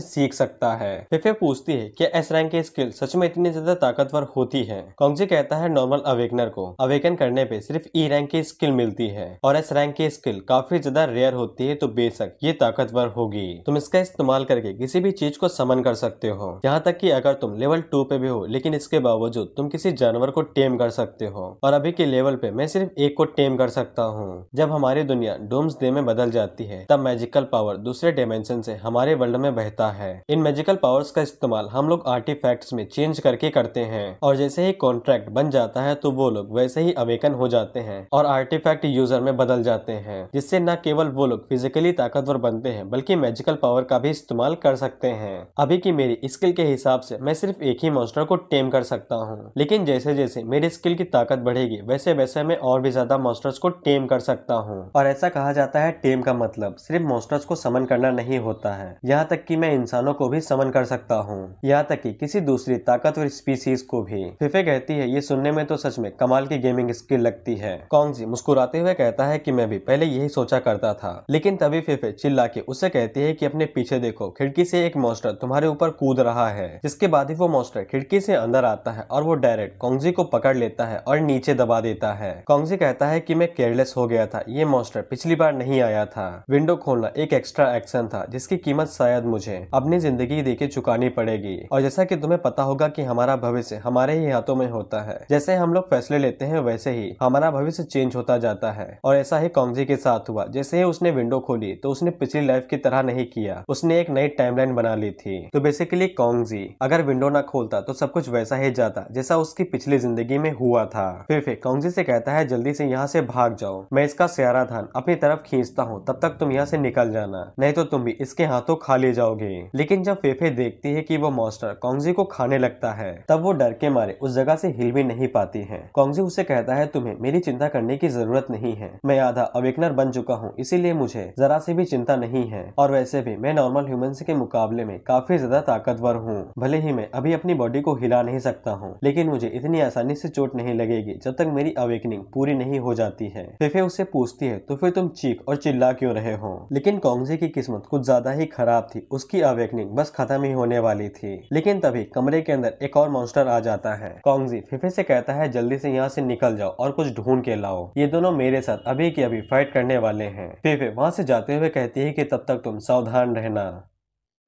सीख सकता है फिफे पूछती है क्या एस रैंक की स्किल सच में इतनी ज्यादा ताकतवर होती है कॉन्जी कहता है नॉर्मल अवेकनर को अवेकन करने पे सिर्फ ई e रैंक की स्किल मिलती है और एस रैंक की स्किल काफी ज्यादा रेयर होती है तो बेशक ये ताकतवर होगी तुम इसका इस्तेमाल करके किसी भी चीज को समन कर सकते हो यहाँ तक की अगर तुम लेवल टू पे भी हो लेकिन इसके बावजूद तुम किसी जानवर को टेम कर सकते हो और अभी के लेवल पे मैं सिर्फ एक को टेम कर सकता हूँ जब हमारी दुनिया डोम्स डे में बदल जाती है तब मैजिकल पावर दूसरे डायमेंशन से हमारे वर्ल्ड में बहता है इन मैजिकल पावर्स का इस्तेमाल हम लोग आर्टिफैक्ट्स में चेंज करके करते हैं और जैसे ही कॉन्ट्रैक्ट बन जाता है तो वो लोग वैसे ही अवेकन हो जाते हैं और आर्टिफैक्ट यूजर में बदल जाते हैं जिससे न केवल वो लोग फिजिकली ताकतवर बनते हैं बल्कि मैजिकल पावर का भी इस्तेमाल कर सकते हैं अभी की मेरी स्किल के हिसाब से मैं सिर्फ एक ही मॉन्स्टर को टेम कर सकता हूँ लेकिन जैसे जैसे मेरी स्किल की ताकत बढ़ेगी वैसे वैसे मैं और भी ज्यादा मॉन्स्टर्स को टेम कर सकता हूँ और ऐसा कहा जाता है टेम का मतलब सिर्फ मॉन्स्टर्स को समन करना नहीं होता है यहाँ तक कि मैं इंसानों को भी समन कर सकता हूँ यहाँ तक कि किसी दूसरी ताकतवर स्पीसीज को भी फिफे कहती है ये सुनने में तो सच में कमाल की गेमिंग स्किल लगती है कॉन्जी मुस्कुराते हुए कहता है की मैं भी पहले यही सोचा करता था लेकिन तभी फिफे चिल्ला के उसे कहती है की अपने पीछे देखो खिड़की से एक मोस्टर तुम्हारे ऊपर कूद रहा है जिसके बाद ही वो मोस्टर खिड़की से अंदर आता है और वो डायरेक्ट कॉन्जी को पकड़ लेता है और नीचे दबा देता है कॉन्जी कहता है की मैं केयरलेस हो गया था ये मॉन्स्टर पिछली बार नहीं आया था विंडो खोलना एक एक्स्ट्रा एक्शन था जिसकी कीमत शायद मुझे अपनी जिंदगी दे चुकानी पड़ेगी और जैसा कि तुम्हें पता होगा कि हमारा भविष्य हमारे ही हाथों में होता है जैसे हम लोग फैसले लेते हैं वैसे ही हमारा भविष्य चेंज होता जाता है और ऐसा ही कॉन्गजी के साथ हुआ जैसे ही उसने विंडो खोली तो उसने पिछली लाइफ की तरह नहीं किया उसने एक नई टाइमलाइन बना ली थी तो बेसिकली कॉन्जी अगर विंडो ना खोलता तो सब कुछ वैसा ही जाता जैसा उसकी पिछली जिंदगी में हुआ था फिर फिर कॉन्जी से कहता है जल्दी से यहाँ से भाग जाओ मैं इसका सियारा धान अपनी तरफ खींचता हूँ तब तक तुम यहाँ से निकल जाना नहीं तो तुम भी इसके हाथों खा ले जाओगे लेकिन जब फेफे देखती है कि वो मॉन्स्टर कांगजी को खाने लगता है तब वो डर के मारे उस जगह से हिल भी नहीं पाती है कॉन्गजी उसे कहता है तुम्हें मेरी चिंता करने की जरूरत नहीं है मैं आधा अवेकनर बन चुका हूँ इसीलिए मुझे जरा सी भी चिंता नहीं है और वैसे भी मैं नॉर्मल ह्यूमन के मुकाबले में काफी ज्यादा ताकतवर हूँ भले ही मैं अभी अपनी बॉडी को हिला नहीं सकता हूँ लेकिन मुझे इतनी आसानी से चोट नहीं लगेगी जब तक मेरी अवेकनिंग पूरी नहीं हो जाती है फेफे उससे पूछती है तो फिर तुम चीख और चिल्ला क्यों रहे हो लेकिन कांगजी की की किस्मत कुछ ज्यादा ही खराब थी उसकी अवेकनिंग बस खत्म ही होने वाली थी लेकिन तभी कमरे के अंदर एक और मॉन्स्टर आ जाता है कॉन्गजी फिफे से कहता है जल्दी से यहाँ से निकल जाओ और कुछ ढूंढ के लाओ ये दोनों मेरे साथ अभी की अभी फाइट करने वाले हैं फिफे वहाँ से जाते हुए कहती है की तब तक तुम सावधान रहना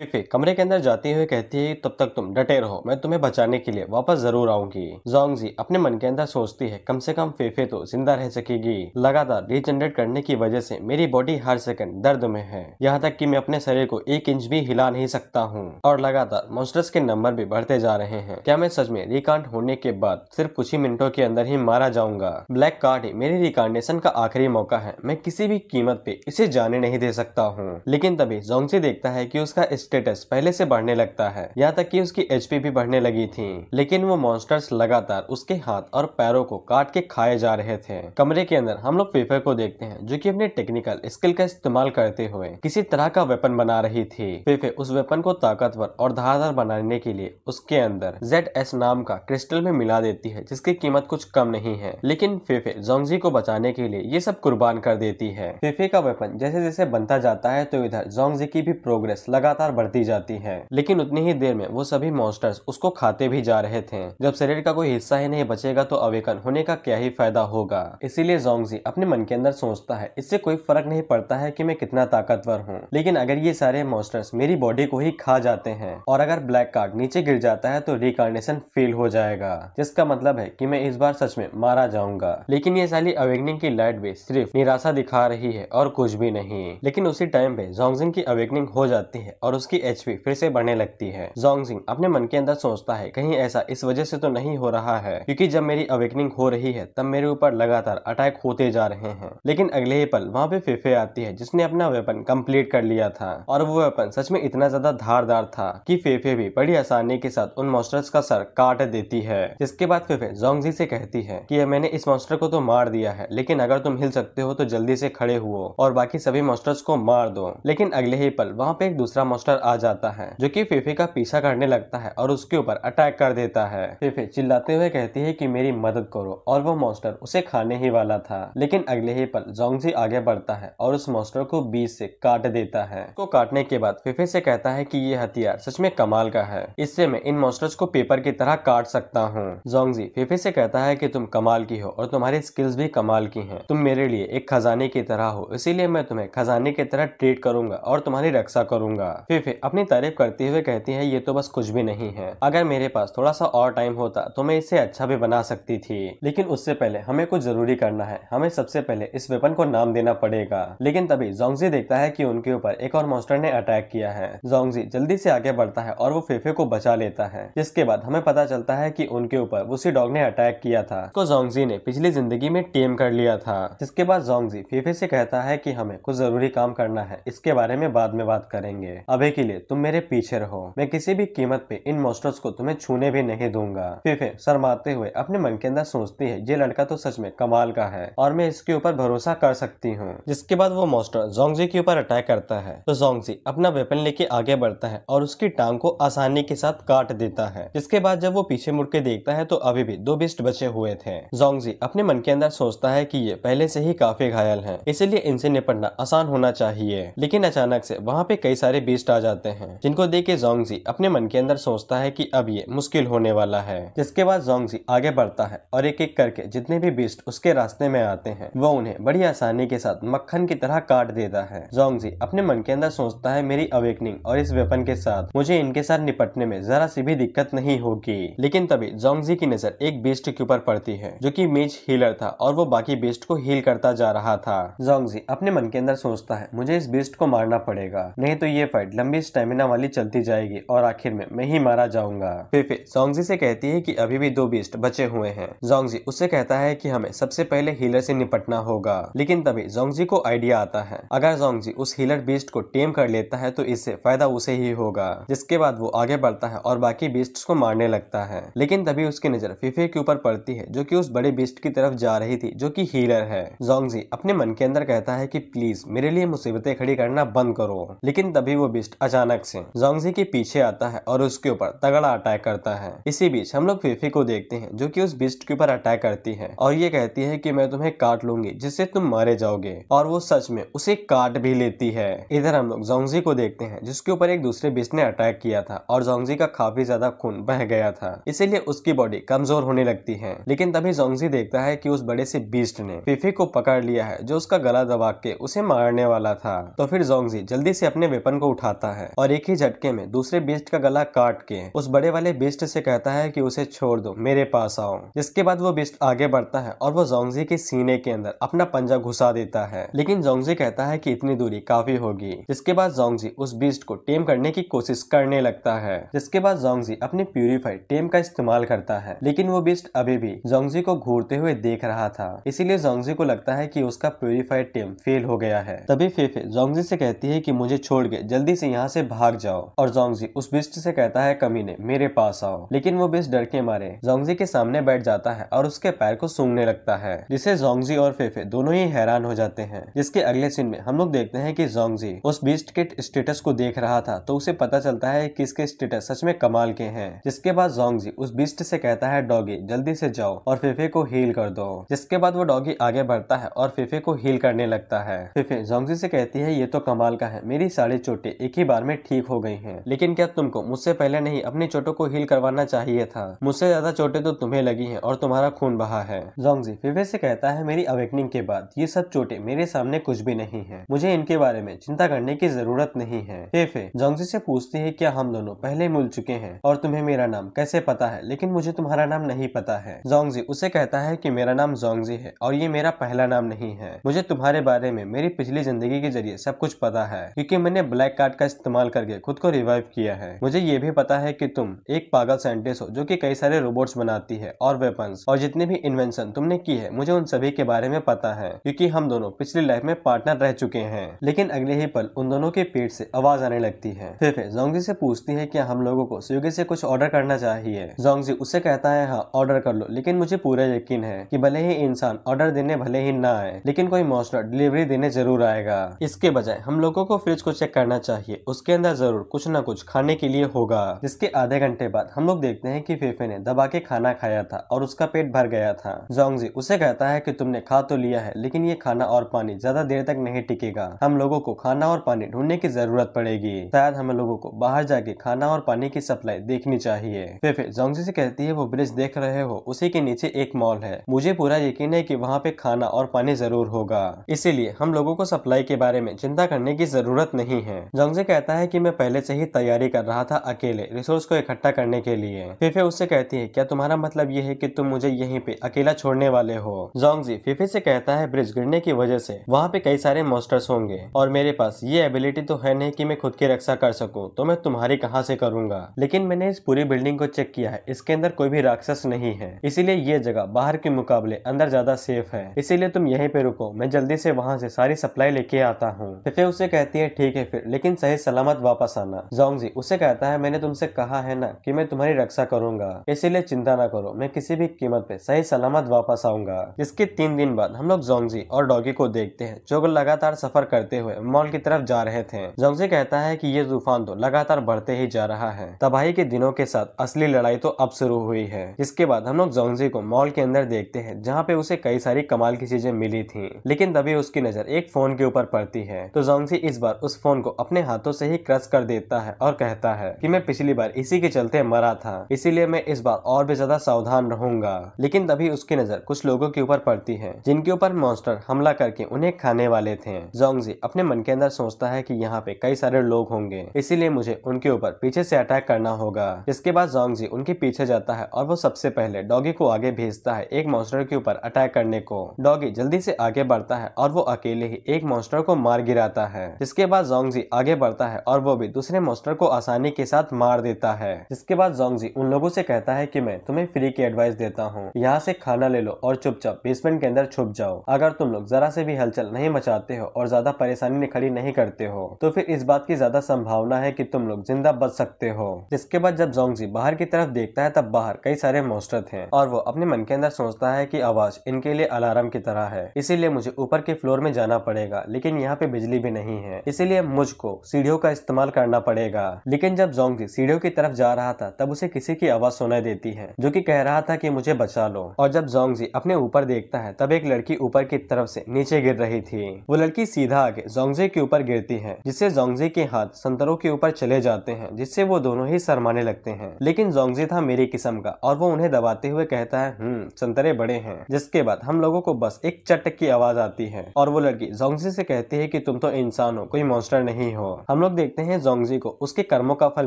फिफी कमरे के अंदर जाते हुए कहती है तब तक तुम डटे रहो मैं तुम्हें बचाने के लिए वापस जरूर आऊंगी जोंगजी अपने मन के अंदर सोचती है कम से कम फेफे तो जिंदा रह सकेगी लगातार रिजनरेट करने की वजह से मेरी बॉडी हर सेकंड दर्द में है यहाँ तक कि मैं अपने शरीर को एक इंच भी हिला नहीं सकता हूँ और लगातार मोस्टर्स के नंबर भी बढ़ते जा रहे हैं क्या मैं सच में रिकांड होने के बाद सिर्फ कुछ ही मिनटों के अंदर ही मारा जाऊंगा ब्लैक कार्ड ही मेरी रिकार्डेशन का आखिरी मौका है मैं किसी भी कीमत पे इसे जाने नहीं दे सकता हूँ लेकिन तभी जोंगजी देखता है की उसका स्टेटस पहले से बढ़ने लगता है यहाँ तक कि उसकी एचपी भी बढ़ने लगी थी लेकिन वो मॉन्स्टर्स लगातार उसके हाथ और पैरों को काट के खाए जा रहे थे कमरे के अंदर हम लोग फेफर को देखते हैं जो की अपने टेक्निकल स्किल का इस्तेमाल करते हुए किसी तरह का वेपन बना रही थी फेफे उस वेपन को ताकतवर और धारदार बनाने के लिए उसके अंदर जेड एस नाम का क्रिस्टल में मिला देती है जिसकी कीमत कुछ कम नहीं है लेकिन फेफे जोंगजी को बचाने के लिए ये सब कुर्बान कर देती है फेफे का वेपन जैसे जैसे बनता जाता है तो इधर जोंगजी की भी प्रोग्रेस लगातार बढ़ती जाती है लेकिन उतनी ही देर में वो सभी मॉन्स्टर्स उसको खाते भी जा रहे थे जब शरीर का कोई हिस्सा ही नहीं बचेगा तो अवेकन होने का क्या ही फायदा होगा इसीलिए जोंगजी अपने मन के अंदर सोचता है इससे कोई फर्क नहीं पड़ता है की मैं कितना ताकतवर हूँ लेकिन अगर ये सारे मॉन्स्टर्स मेरी बॉडी को ही खा जाते हैं और अगर ब्लैक कार्ड नीचे गिर जाता है तो रिकार्नेशन फेल हो जाएगा जिसका मतलब है की मैं इस बार सच में मारा जाऊंगा लेकिन ये साली अवेकनिंग की लाइट भी सिर्फ निराशा दिखा रही है और कुछ भी नहीं लेकिन उसी टाइम पे जोंगजिंग की अवेकनिंग हो जाती है और उस उसकी एच फिर से बढ़ने लगती है जोंगजिंग अपने मन के अंदर सोचता है कहीं ऐसा इस वजह से तो नहीं हो रहा है क्योंकि जब मेरी अवेकनिंग हो रही है तब मेरे ऊपर लगातार अटैक होते जा रहे हैं लेकिन अगले ही पल वहाँ पे फेफे आती है जिसने अपना वेपन कम्प्लीट कर लिया था और वो वेपन सच में इतना ज्यादा धारदार था की फेफे भी बड़ी आसानी के साथ उन मॉस्टर्स का सर काट देती है जिसके बाद फेफे जोंगजी से कहती है की मैंने इस मॉस्टर को तो मार दिया है लेकिन अगर तुम हिल सकते हो तो जल्दी से खड़े हुए और बाकी सभी मोस्टर्स को मार दो लेकिन अगले ही पल वहाँ पे एक दूसरा मोस्टर अंदर आ जाता है जो कि फेफे का पीछा करने लगता है और उसके ऊपर अटैक कर देता है फेफे चिल्लाते हुए कहती है कि मेरी मदद करो और वो मॉन्स्टर उसे खाने ही वाला था लेकिन अगले ही पल जोंगजी आगे बढ़ता है और उस मॉन्स्टर को बीच से काट देता है उसको काटने के बाद फेफे से कहता है की ये हथियार सच में कमाल का है इससे मैं इन मॉन्स्टर्स को पेपर की तरह काट सकता हूँ जोंगजी फेफे से कहता है की तुम कमाल की हो और तुम्हारी स्किल्स भी कमाल की है तुम मेरे लिए एक खजाने की तरह हो इसीलिए मैं तुम्हें खजाने की तरह ट्रीट करूंगा और तुम्हारी रक्षा करूंगा फिर फिर अपनी तारीफ करते हुए कहती है ये तो बस कुछ भी नहीं है अगर मेरे पास थोड़ा सा और टाइम होता तो मैं इसे अच्छा भी बना सकती थी लेकिन उससे पहले हमें कुछ जरूरी करना है हमें सबसे पहले इस वेपन को नाम देना पड़ेगा लेकिन तभी जोंगजी देखता है की उनके ऊपर एक और मॉन्स्टर ने अटैक किया है जोंगजी जल्दी से आगे बढ़ता है और वो फेफे को बचा लेता है जिसके बाद हमें पता चलता है की उनके ऊपर उसी डॉग ने अटैक किया था तो जोंगजी ने पिछली जिंदगी में टेम कर लिया था जिसके बाद जोंगजी फेफे से कहता है की हमें कुछ जरूरी काम करना है इसके बारे में बाद में बात करेंगे अभी होने के लिए तुम मेरे पीछे रहो मैं किसी भी कीमत पे इन मोस्टर्स को तुम्हें छूने भी नहीं दूंगा फीफे शर्माते हुए अपने मन के अंदर सोचती है ये लड़का तो सच में कमाल का है और मैं इसके ऊपर भरोसा कर सकती हूँ जिसके बाद वो मोस्टर जोंगजी के ऊपर अटैक करता है तो जोंगजी अपना वेपन लेके आगे बढ़ता है और उसकी टांग को आसानी के साथ काट देता है जिसके बाद जब वो पीछे मुड़ के देखता है तो अभी भी दो बिस्ट बचे हुए थे जोंगजी अपने मन के अंदर सोचता है की ये पहले से ही काफी घायल है इसीलिए इनसे निपटना आसान होना चाहिए लेकिन अचानक से वहाँ पे कई सारे बीस्ट आ आ जाते हैं जिनको देख के जोंगजी अपने मन के अंदर सोचता है कि अब ये मुश्किल होने वाला है जिसके बाद जोंगजी आगे बढ़ता है और एक एक करके जितने भी बीस्ट उसके रास्ते में आते हैं वो उन्हें बड़ी आसानी के साथ मक्खन की तरह काट देता है जोंगजी अपने मन के अंदर सोचता है मेरी अवेकनिंग और इस वेपन के साथ मुझे इनके साथ निपटने में जरा सी भी दिक्कत नहीं होगी लेकिन तभी जोंगजी की नजर एक बीस्ट के ऊपर पड़ती है जो की मेज हीलर था और वो बाकी बीस्ट को हील करता जा रहा था जोंगजी अपने मन के अंदर सोचता है मुझे इस बीस्ट को मारना पड़ेगा नहीं तो ये फाइट लंबी स्टेमिना वाली चलती जाएगी और आखिर में मैं ही मारा जाऊंगा फेफे जोंगजी से कहती है कि अभी भी दो बीस्ट बचे हुए हैं जोंगजी उससे कहता है कि हमें सबसे पहले हीलर से निपटना होगा लेकिन तभी जोंगजी को आइडिया आता है अगर जोंगजी उस हीलर बीस्ट को टेम कर लेता है तो इससे फायदा उसे ही होगा जिसके बाद वो आगे बढ़ता है और बाकी बीस्ट को मारने लगता है लेकिन तभी उसकी नजर फिफे के ऊपर पड़ती है जो की उस बड़े बीस्ट की तरफ जा रही थी जो की हीलर है जोंगजी अपने मन के अंदर कहता है की प्लीज मेरे लिए मुसीबतें खड़ी करना बंद करो लेकिन तभी वो बीस्ट अचानक से जोंगजी के पीछे आता है और उसके ऊपर तगड़ा अटैक करता है इसी बीच हम लोग फिफी को देखते हैं जो कि उस बिस्ट के ऊपर अटैक करती है और ये कहती है कि मैं तुम्हें काट लूंगी जिससे तुम मारे जाओगे और वो सच में उसे काट भी लेती है इधर हम लोग जोंगजी को देखते हैं जिसके ऊपर एक दूसरे बिस्ट ने अटैक किया था और जोंगजी का काफी ज्यादा खून बह गया था इसीलिए उसकी बॉडी कमजोर होने लगती है लेकिन तभी जोंगजी देखता है की उस बड़े से बिस्ट ने फिफी को पकड़ लिया है जो उसका गला दबा के उसे मारने वाला था तो फिर जोंगजी जल्दी से अपने वेपन को उठाता करता है और एक ही झटके में दूसरे बिस्ट का गला काट के उस बड़े वाले बिस्ट से कहता है कि उसे छोड़ दो मेरे पास आओ जिसके बाद वो बिस्ट आगे बढ़ता है और वो जोंगजी के सीने के अंदर अपना पंजा घुसा देता है लेकिन जोंगजी कहता है की इतनी दूरी काफी होगी जिसके बाद जोंगजी उस बीस्ट को टेम करने की कोशिश करने लगता है जिसके बाद जोंगजी अपने प्यूरिफाइड टेम का इस्तेमाल करता है लेकिन वो बीस्ट अभी भी जोंगजी को घूरते हुए देख रहा था इसीलिए जोंगजी को लगता है की उसका प्यूरिफाइड टेम फेल हो गया है तभी फेफे जोंगजी से कहती है की मुझे छोड़ के जल्दी से यहाँ से भाग जाओ और जोंगजी उस बिस्ट से कहता है कमीने मेरे पास आओ लेकिन वो बिस्ट डर के मारे जोंगजी के सामने बैठ जाता है और उसके पैर को सूंघने लगता है जिसे जोंगजी और फेफे दोनों ही हैरान हो जाते हैं जिसके अगले सीन में हम लोग देखते हैं कि जोंगजी उस बिस्ट के स्टेटस को देख रहा था तो उसे पता चलता है कि इसके स्टेटस सच में कमाल के हैं जिसके बाद जोंगजी उस बिस्ट से कहता है डॉगी जल्दी से जाओ और फेफे को हील कर दो जिसके बाद वो डॉगी आगे बढ़ता है और फेफे को हील करने लगता है फेफे जोंगजी से कहती है ये तो कमाल का है मेरी सारी चोटे एक ही बार में ठीक हो गई है लेकिन क्या तुमको मुझसे पहले नहीं अपनी चोटों को हील करवाना चाहिए था मुझसे ज्यादा चोटें तो तुम्हें लगी है और तुम्हारा खून बहा है जोंगजी फिफे से कहता है मेरी अवेकनिंग के बाद ये सब चोटें मेरे सामने कुछ भी नहीं है मुझे इनके बारे में चिंता करने की जरूरत नहीं है फेफे जोंगजी से पूछती है क्या हम दोनों पहले मिल चुके हैं और तुम्हें मेरा नाम कैसे पता है लेकिन मुझे तुम्हारा नाम नहीं पता है जोंगजी उसे कहता है की मेरा नाम जोंगजी है और ये मेरा पहला नाम नहीं है मुझे तुम्हारे बारे में मेरी पिछली जिंदगी के जरिए सब कुछ पता है क्यूँकी मैंने ब्लैक कार्ड का इस्तेमाल करके खुद को रिवाइव किया है मुझे ये भी पता है कि तुम एक पागल साइंटिस्ट हो जो कि कई सारे रोबोट्स बनाती है और वेपन्स और जितने भी इन्वेंशन तुमने की है मुझे उन सभी के बारे में पता है क्योंकि हम दोनों पिछली लाइफ में पार्टनर रह चुके हैं लेकिन अगले ही पल उन दोनों के पेट से आवाज आने लगती है फिर फिर जोंगजी से पूछती है की हम लोगो को स्विगी से कुछ ऑर्डर करना चाहिए जोंगजी उससे कहता है हाँ ऑर्डर कर लो लेकिन मुझे पूरा यकीन है की भले ही इंसान ऑर्डर देने भले ही ना आए लेकिन कोई मॉस्टर डिलीवरी देने जरूर आएगा इसके बजाय हम लोगों को फ्रिज को चेक करना चाहिए उसके अंदर जरूर कुछ ना कुछ खाने के लिए होगा जिसके आधे घंटे बाद हम लोग देखते हैं कि फेफे ने दबा के खाना खाया था और उसका पेट भर गया था जोंगजी उसे कहता है कि तुमने खा तो लिया है लेकिन ये खाना और पानी ज्यादा देर तक नहीं टिकेगा हम लोगों को खाना और पानी ढूंढने की जरूरत पड़ेगी शायद हम लोगों को बाहर जाके खाना और पानी की सप्लाई देखनी चाहिए फेफे जोंगजी से कहती है वो ब्रिज देख रहे हो उसी के नीचे एक मॉल है मुझे पूरा यकीन है की वहाँ पे खाना और पानी जरूर होगा इसीलिए हम लोगों को सप्लाई के बारे में चिंता करने की जरूरत नहीं है जोंगजी कहता है कि मैं पहले से ही तैयारी कर रहा था अकेले रिसोर्स को इकट्ठा करने के लिए फिफे उससे कहती है क्या तुम्हारा मतलब ये है कि तुम मुझे यहीं पे अकेला छोड़ने वाले हो जोंगजी फिफे से कहता है ब्रिज गिरने की वजह से वहाँ पे कई सारे मोस्टर्स होंगे और मेरे पास ये एबिलिटी तो है नहीं की मैं खुद की रक्षा कर सकूँ तो मैं तुम्हारी कहाँ से करूंगा लेकिन मैंने इस पूरी बिल्डिंग को चेक किया है इसके अंदर कोई भी राक्षस नहीं है इसीलिए ये जगह बाहर के मुकाबले अंदर ज्यादा सेफ है इसीलिए तुम यहीं पे रुको मैं जल्दी से वहाँ से सारी सप्लाई लेके आता हूँ फिफे उससे कहती है ठीक है फिर लेकिन सही सलामत वापस आना जोंगजी उसे कहता है मैंने तुमसे कहा है ना कि मैं तुम्हारी रक्षा करूंगा इसीलिए चिंता ना करो मैं किसी भी कीमत पे सही सलामत वापस आऊंगा इसके तीन दिन बाद हम लोग जोंगजी और डॉगी को देखते हैं जो लगातार सफर करते हुए मॉल की तरफ जा रहे थे जोंगजी कहता है की ये तूफान तो लगातार बढ़ते ही जा रहा है तबाही के दिनों के साथ असली लड़ाई तो अब शुरू हुई है इसके बाद हम लोग जोंगजी को मॉल के अंदर देखते हैं जहाँ पे उसे कई सारी कमाल की चीजें मिली थी लेकिन तभी उसकी नजर एक फोन के ऊपर पड़ती है तो जोंगजी इस बार उस फोन को अपने हाथों हाथों से ही क्रश कर देता है और कहता है कि मैं पिछली बार इसी के चलते मरा था इसीलिए मैं इस बार और भी ज्यादा सावधान रहूंगा लेकिन तभी उसकी नजर कुछ लोगों के ऊपर पड़ती है जिनके ऊपर मॉन्स्टर हमला करके उन्हें खाने वाले थे जोंगजी अपने मन के अंदर सोचता है की यहाँ पे कई सारे लोग होंगे इसीलिए मुझे उनके ऊपर पीछे से अटैक करना होगा इसके बाद जोंगजी उनके पीछे जाता है और वो सबसे पहले डॉगी को आगे भेजता है एक मॉन्स्टर के ऊपर अटैक करने को डॉगी जल्दी से आगे बढ़ता है और वो अकेले ही एक मॉन्स्टर को मार गिराता है जिसके बाद जोंगजी आगे बढ़ता करता है और वो भी दूसरे मोस्टर को आसानी के साथ मार देता है जिसके बाद जोंगजी उन लोगों से कहता है कि मैं तुम्हें फ्री की एडवाइस देता हूँ यहाँ से खाना ले लो और चुपचाप बेसमेंट के अंदर छुप जाओ अगर तुम लोग जरा से भी हलचल नहीं मचाते हो और ज्यादा परेशानी खड़ी नहीं करते हो तो फिर इस बात की ज्यादा संभावना है की तुम लोग जिंदा बच सकते हो जिसके बाद जब जोंगजी बाहर की तरफ देखता है तब बाहर कई सारे मोस्टर थे और वो अपने मन के अंदर सोचता है की आवाज इनके लिए अलार्म की तरह है इसीलिए मुझे ऊपर के फ्लोर में जाना पड़ेगा लेकिन यहाँ पे बिजली भी नहीं है इसीलिए मुझको सीढ़ी सीढ़ियों का इस्तेमाल करना पड़ेगा लेकिन जब जोंगजी सीढ़ियों की तरफ जा रहा था तब उसे किसी की आवाज सुनाई देती है जो की कह रहा था की मुझे बचा लो और जब जोंगजी अपने ऊपर देखता है तब एक लड़की ऊपर की तरफ से नीचे गिर रही थी वो लड़की सीधा आगे जोंगजे के ऊपर गिरती है जिससे जोंगजे के हाथ संतरों के ऊपर चले जाते हैं जिससे वो दोनों ही शरमाने लगते हैं लेकिन जोंगजे था मेरी किस्म का और वो उन्हें दबाते हुए कहता है हम्म संतरे बड़े हैं जिसके बाद हम लोगों को बस एक चटक की आवाज आती है और वो लड़की जोंगजे से कहती है की तुम तो इंसान हो कोई मॉन्स्टर नहीं हो हम हम लोग देखते हैं जोंगजी को उसके कर्मों का फल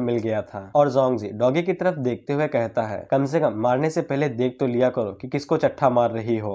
मिल गया था और जोंगजी डॉगी की तरफ देखते हुए कहता है कम से कम मारने से पहले देख तो लिया करो कि किसको चट्ठा मार रही हो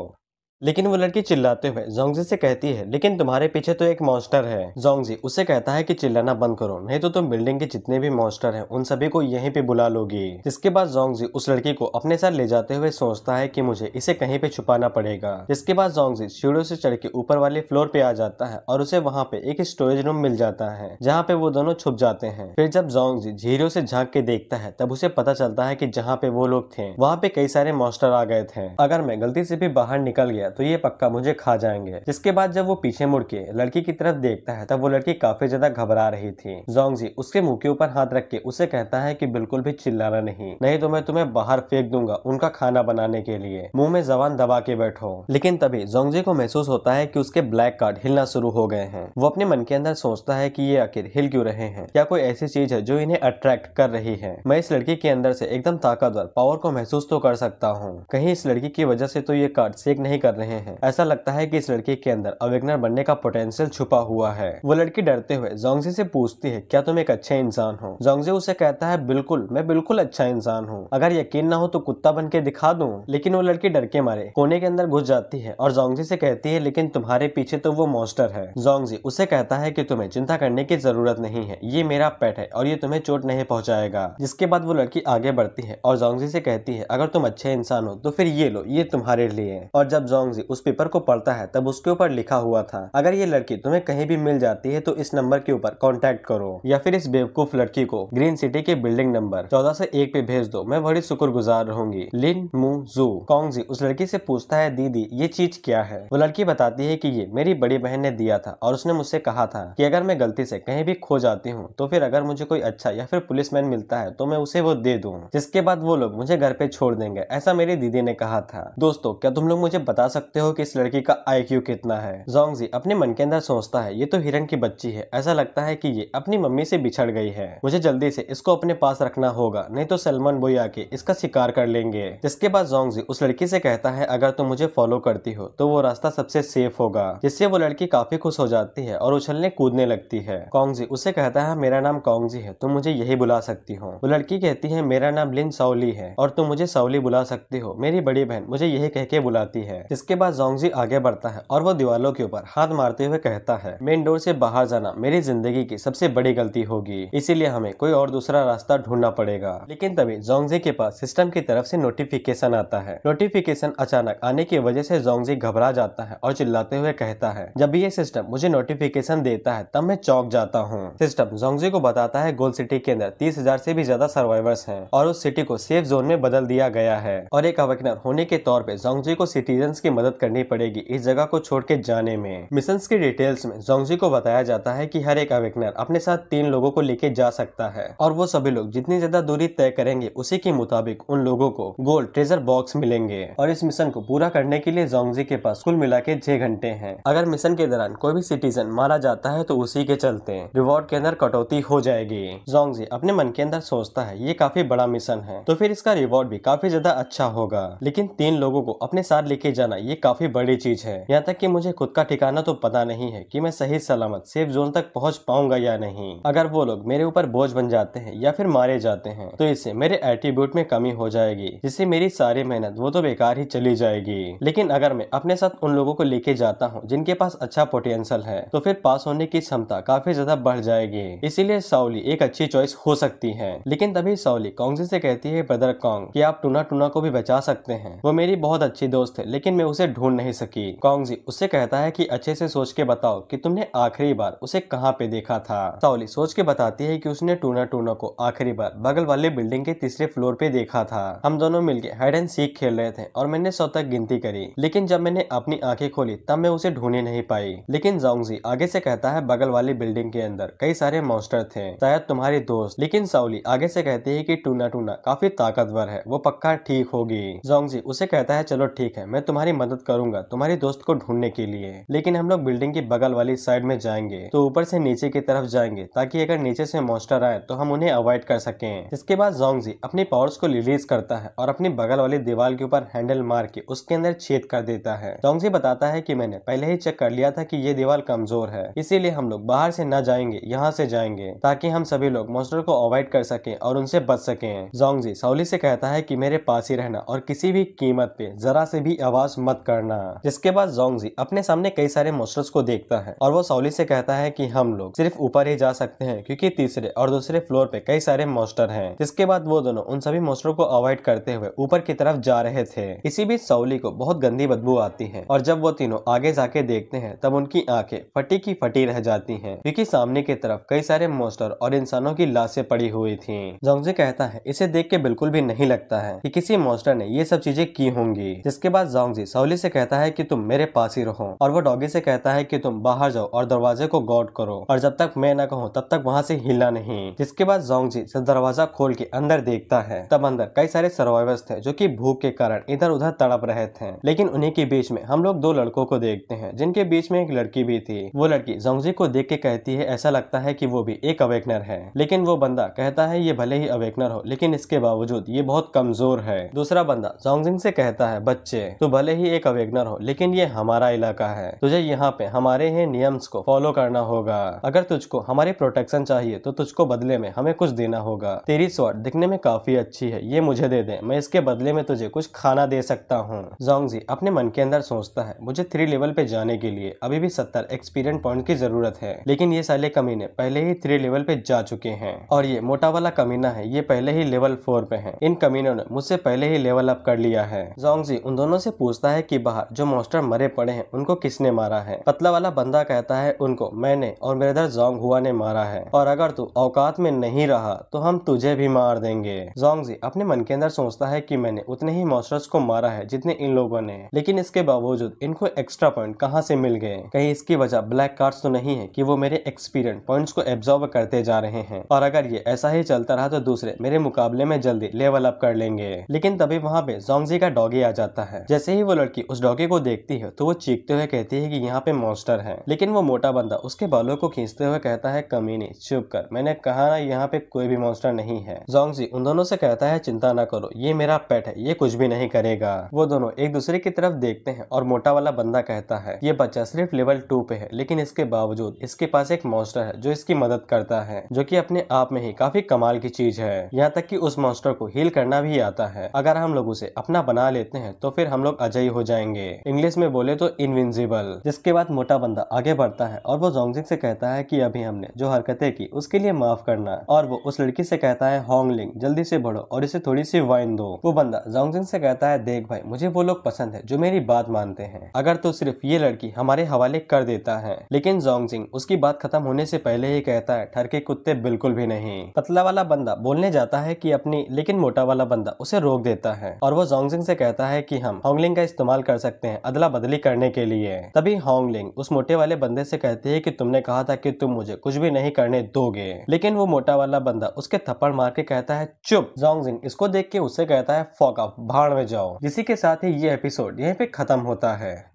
लेकिन वो लड़की चिल्लाते हुए जोंगजी से कहती है लेकिन तुम्हारे पीछे तो एक मॉन्स्टर है जोंगजी उसे कहता है कि चिल्लाना बंद करो नहीं तो तुम बिल्डिंग के जितने भी मॉन्स्टर हैं उन सभी को यहीं पे बुला लोगी जिसके बाद जोंगजी उस लड़की को अपने साथ ले जाते हुए सोचता है कि मुझे इसे कहीं पे छुपाना पड़ेगा जिसके बाद जोंगजी सीढ़ियों से चढ़ के ऊपर वाले फ्लोर पे आ जाता है और उसे वहाँ पे एक स्टोरेज रूम मिल जाता है जहाँ पे वो दोनों छुप जाते हैं फिर जब जोंगजी झीरो से झाँक के देखता है तब उसे पता चलता है की जहाँ पे वो लोग थे वहाँ पे कई सारे मॉन्स्टर आ गए थे अगर मैं गलती से भी बाहर निकल गया गया तो ये पक्का मुझे खा जाएंगे जिसके बाद जब वो पीछे मुड़ के लड़की की तरफ देखता है तब वो लड़की काफी ज्यादा घबरा रही थी जोंगजी उसके मुंह के ऊपर हाथ रख के उसे कहता है की बिल्कुल भी चिल्लाना नहीं नहीं तो मैं तुम्हें बाहर फेंक दूंगा उनका खाना बनाने के लिए मुंह में जबान दबा के बैठो लेकिन तभी जोंगजी को महसूस होता है कि उसके ब्लैक कार्ड हिलना शुरू हो गए हैं वो अपने मन के अंदर सोचता है कि ये आखिर हिल क्यों रहे हैं क्या कोई ऐसी चीज है जो इन्हें अट्रैक्ट कर रही है मैं इस लड़की के अंदर से एकदम ताकतवर पावर को महसूस तो कर सकता हूँ कहीं इस लड़की की वजह से तो ये कार्ड सेक नहीं कर रहे हैं ऐसा लगता है कि इस लड़की के अंदर अवेग्नर बनने का पोटेंशियल छुपा हुआ है वो लड़की डरते हुए जोंगजे से पूछती है क्या तुम एक अच्छे इंसान हो जोंगजे उसे कहता है बिल्कुल मैं बिल्कुल अच्छा इंसान हूँ अगर यकीन ना हो तो कुत्ता बन के दिखा दू लेकिन वो लड़की डर के मारे कोने के अंदर घुस जाती है और जोंगजी से कहती है लेकिन तुम्हारे पीछे तो वो मॉन्स्टर है जोंगजी उसे कहता है की तुम्हें चिंता करने की जरूरत नहीं है ये मेरा पेट है और ये तुम्हें चोट नहीं पहुँचाएगा जिसके बाद वो लड़की आगे बढ़ती है और जोंगजी से कहती है अगर तुम अच्छे इंसान हो तो फिर ये लो ये तुम्हारे लिए और जब जोंग सॉन्ग्स उस पेपर को पढ़ता है तब उसके ऊपर लिखा हुआ था अगर ये लड़की तुम्हें कहीं भी मिल जाती है तो इस नंबर के ऊपर कॉन्टेक्ट करो या फिर इस बेवकूफ लड़की को ग्रीन सिटी के बिल्डिंग नंबर चौदह सौ एक पे भेज दो मैं बड़ी शुक्र गुजार रहूंगी लिन मू जू कॉन्गजी उस लड़की से पूछता है दीदी ये चीज क्या है वो लड़की बताती है की ये मेरी बड़ी बहन ने दिया था और उसने मुझसे कहा था की अगर मैं गलती से कहीं भी खो जाती हूँ तो फिर अगर मुझे कोई अच्छा या फिर पुलिस मैन मिलता है तो मैं उसे वो दे दूँ जिसके बाद वो लोग मुझे घर पे छोड़ देंगे ऐसा मेरी दीदी ने कहा था दोस्तों क्या तुम लोग मुझे बता सकते हो कि इस लड़की का आईक्यू कितना है जोंगजी अपने मन के अंदर सोचता है ये तो हिरन की बच्ची है ऐसा लगता है कि ये अपनी मम्मी से बिछड़ गई है मुझे जल्दी से इसको अपने पास रखना होगा नहीं तो सलमान बोई आके इसका शिकार कर लेंगे जिसके बाद जोंगजी उस लड़की से कहता है अगर तुम मुझे फॉलो करती हो तो वो रास्ता सबसे सेफ होगा जिससे वो लड़की काफी खुश हो जाती है और उछलने कूदने लगती है कोंगजी उसे कहता है मेरा नाम कोंगजी है तुम मुझे यही बुला सकती हो वो लड़की कहती है मेरा नाम लिन सौली है और तुम मुझे सौली बुला सकती हो मेरी बड़ी बहन मुझे यही कह के बुलाती है जिसके इसके बाद जोंगजी आगे बढ़ता है और वो दीवारों के ऊपर हाथ मारते हुए कहता है मेन डोर से बाहर जाना मेरी जिंदगी की सबसे बड़ी गलती होगी इसीलिए हमें कोई और दूसरा रास्ता ढूंढना पड़ेगा लेकिन तभी जोंगजी के पास सिस्टम की तरफ से नोटिफिकेशन आता है नोटिफिकेशन अचानक आने की वजह से जोंगजी घबरा जाता है और चिल्लाते हुए कहता है जब ये सिस्टम मुझे नोटिफिकेशन देता है तब मैं चौक जाता हूँ सिस्टम जोंगजी को बताता है गोल सिटी के अंदर तीस हजार से भी ज्यादा सर्वाइवर्स है और उस सिटी को सेफ जोन में बदल दिया गया है और एक अवेकनर होने के तौर पर जोंगजी को सिटीजन की मदद करनी पड़ेगी इस जगह को छोड़ के जाने में मिशन की डिटेल्स में जोंगजी को बताया जाता है की हर एक अवेकनर अपने साथ तीन लोगों को लेके जा सकता है और वो सभी लोग जितनी ज्यादा दूरी तय करेंगे उसी के मुताबिक उन लोगों को गोल्ड ट्रेजर बॉक्स मिलेंगे और इस मिशन को पूरा करने के लिए जोंगजी के पास कुल मिला के छह घंटे है अगर मिशन के दौरान कोई भी सिटीजन मारा जाता है तो उसी के चलते रिवॉर्ड के अंदर कटौती हो जाएगी जोंगजी अपने मन के अंदर सोचता है ये काफी बड़ा मिशन है तो फिर इसका रिवॉर्ड भी काफी ज्यादा अच्छा होगा लेकिन तीन लोगों को अपने साथ लेके जाना ये काफी बड़ी चीज है यहाँ तक कि मुझे खुद का ठिकाना तो पता नहीं है कि मैं सही सलामत सेफ जोन तक पहुँच पाऊंगा या नहीं अगर वो लोग मेरे ऊपर बोझ बन जाते हैं या फिर मारे जाते हैं तो इससे मेरे एटीट्यूड में कमी हो जाएगी जिससे मेरी सारी मेहनत वो तो बेकार ही चली जाएगी लेकिन अगर मैं अपने साथ उन लोगों को लेके जाता हूँ जिनके पास अच्छा पोटेंशियल है तो फिर पास होने की क्षमता काफी ज्यादा बढ़ जाएगी इसीलिए साउली एक अच्छी चॉइस हो सकती है लेकिन तभी साउली कांग्रेस से कहती है ब्रदर कॉन्ग की आप टूना टूना को भी बचा सकते हैं वो मेरी बहुत अच्छी दोस्त है लेकिन मैं उसे ढूंढ नहीं सकी कॉन्गजी उससे कहता है कि अच्छे से सोच के बताओ कि तुमने आखिरी बार उसे कहाँ पे देखा था साउली सोच के बताती है कि उसने टूना टूना को आखिरी बार बगल वाले बिल्डिंग के तीसरे फ्लोर पे देखा था हम दोनों के हाइड एंड सीख खेल रहे थे और मैंने सौ तक गिनती करी लेकिन जब मैंने अपनी आंखें खोली तब मैं उसे ढूंढे नहीं पाई लेकिन जाऊंगी आगे से कहता है बगल वाली बिल्डिंग के अंदर कई सारे मॉन्स्टर थे शायद तुम्हारी दोस्त लेकिन साउली आगे से कहती है कि टूना टूना काफी ताकतवर है वो पक्का ठीक होगी जोंगजी उसे कहता है चलो ठीक है मैं तुम्हारी मदद मदद करूंगा तुम्हारे दोस्त को ढूंढने के लिए लेकिन हम लोग बिल्डिंग के बगल वाली साइड में जाएंगे तो ऊपर से नीचे की तरफ जाएंगे ताकि अगर नीचे से मोस्टर आए तो हम उन्हें अवॉइड कर सके इसके बाद जोंगजी अपने पावर्स को रिलीज करता है और अपनी बगल वाली दीवार के ऊपर हैंडल मार के उसके अंदर छेद कर देता है जोंगजी बताता है की मैंने पहले ही चेक कर लिया था की ये दीवार कमजोर है इसीलिए हम लोग बाहर से न जाएंगे यहाँ से जाएंगे ताकि हम सभी लोग मोस्टर को अवॉइड कर सके और उनसे बच सके जोंगजी सौली से कहता है की मेरे पास ही रहना और किसी भी कीमत पे जरा से भी आवाज मत करना जिसके बाद जोंगजी अपने सामने कई सारे मोस्टर्स को देखता है और वो सौली से कहता है कि हम लोग सिर्फ ऊपर ही जा सकते हैं क्योंकि तीसरे और दूसरे फ्लोर पे कई सारे मोस्टर हैं जिसके बाद वो दोनों उन सभी मोस्टरों को अवॉइड करते हुए ऊपर की तरफ जा रहे थे इसी बीच सौली को बहुत गंदी बदबू आती है और जब वो तीनों आगे जाके देखते हैं तब उनकी आंखें फटी की फटी रह जाती है क्योंकि सामने की तरफ कई सारे मोस्टर और इंसानों की लाशें पड़ी हुई थी जोंगजी कहता है इसे देख के बिल्कुल भी नहीं लगता है कि किसी मोस्टर ने ये सब चीजें की होंगी जिसके बाद जोंगजी सावली से कहता है कि तुम मेरे पास ही रहो और वो डॉगी से कहता है कि तुम बाहर जाओ और दरवाजे को गॉड करो और जब तक मैं ना कहूँ तब तक वहाँ से हिलना नहीं जिसके बाद जी जब दरवाजा खोल के अंदर देखता है तब अंदर कई सारे सर्वाइवर्स थे जो की भूख के कारण इधर उधर तड़प रहे थे लेकिन उन्हीं के बीच में हम लोग दो लड़कों को देखते हैं जिनके बीच में एक लड़की भी थी वो लड़की जोंगजी को देख के कहती है ऐसा लगता है की वो भी एक अवेकनर है लेकिन वो बंदा कहता है ये भले ही अवेकनर हो लेकिन इसके बावजूद ये बहुत कमजोर है दूसरा बंदा जोंगजिंग से कहता है बच्चे तू भले ही ही एक अवेगनर हो लेकिन ये हमारा इलाका है तुझे यहाँ पे हमारे ही नियम्स को फॉलो करना होगा अगर तुझको हमारे प्रोटेक्शन चाहिए तो तुझको बदले में हमें कुछ देना होगा तेरी स्वॉट दिखने में काफी अच्छी है ये मुझे दे दे मैं इसके बदले में तुझे कुछ खाना दे सकता हूँ जोंगजी अपने मन के अंदर सोचता है मुझे थ्री लेवल पे जाने के लिए अभी भी सत्तर एक्सपीरियंस पॉइंट की जरूरत है लेकिन ये साले कमीने पहले ही थ्री लेवल पे जा चुके हैं और ये मोटा वाला कमीना है ये पहले ही लेवल फोर पे है इन कमीनों ने मुझसे पहले ही लेवल अप कर लिया है जोंगजी उन दोनों से पूछता है है कि बाहर जो मॉन्स्टर मरे पड़े हैं उनको किसने मारा है पतला वाला बंदा कहता है उनको मैंने और मेरे इधर जोंग हुआ ने मारा है और अगर तू औकात में नहीं रहा तो हम तुझे भी मार देंगे जोंग जी अपने मन के अंदर सोचता है की मैंने उतने ही मॉन्स्टर्स को मारा है जितने इन लोगों ने लेकिन इसके बावजूद इनको एक्स्ट्रा पॉइंट कहाँ से मिल गए कहीं इसकी वजह ब्लैक कार्ड तो नहीं है की वो मेरे एक्सपीरियंस पॉइंट को एब्जॉर्व करते जा रहे हैं और अगर ये ऐसा ही चलता रहा तो दूसरे मेरे मुकाबले में जल्दी लेवल अप कर लेंगे लेकिन तभी वहाँ पे जोंगजी का डॉगी आ जाता है जैसे ही वो लड़की उस डॉगी को देखती है तो वो चीखते हुए कहती है कि यहाँ पे मॉन्स्टर है लेकिन वो मोटा बंदा उसके बालों को खींचते हुए कहता है कमीनी चुप कर मैंने कहा ना यहाँ पे कोई भी मॉन्स्टर नहीं है जोंगजी उन दोनों से कहता है चिंता ना करो ये मेरा पेट है ये कुछ भी नहीं करेगा वो दोनों एक दूसरे की तरफ देखते हैं और मोटा वाला बंदा कहता है ये बच्चा सिर्फ लेवल टू पे है लेकिन इसके बावजूद इसके पास एक मॉन्स्टर है जो इसकी मदद करता है जो की अपने आप में ही काफी कमाल की चीज है यहाँ तक की उस मॉन्स्टर को हील करना भी आता है अगर हम लोग उसे अपना बना लेते हैं तो फिर हम लोग अजय हो जाएंगे इंग्लिश में बोले तो इनविंजिबल जिसके बाद मोटा बंदा आगे बढ़ता है और वो जोंगजिंग से कहता है की अभी हमने जो हरकतें की उसके लिए माफ करना और वो उस लड़की से कहता है होंगलिंग जल्दी से बढ़ो और इसे थोड़ी सी वाइन दो वो बंदा जोंगजिंग से कहता है देख भाई मुझे वो लोग पसंद है जो मेरी बात मानते हैं अगर तो सिर्फ ये लड़की हमारे हवाले कर देता है लेकिन जोंगजिंग उसकी बात खत्म होने से पहले ही कहता है ठरके कुत्ते बिल्कुल भी नहीं पतला वाला बंदा बोलने जाता है कि अपनी लेकिन मोटा वाला बंदा उसे रोक देता है और वो जोंगजिंग से कहता है कि हम होंगलिंग का इस्तेमाल इस्तेमाल कर सकते हैं अदला बदली करने के लिए तभी होंगलिंग उस मोटे वाले बंदे से कहते हैं कि तुमने कहा था कि तुम मुझे कुछ भी नहीं करने दोगे लेकिन वो मोटा वाला बंदा उसके थप्पड़ मार के कहता है चुप जोंगजिंग इसको देख के उससे कहता है फॉक ऑफ भाड़ में जाओ इसी के साथ ही ये एपिसोड यहीं पे खत्म होता है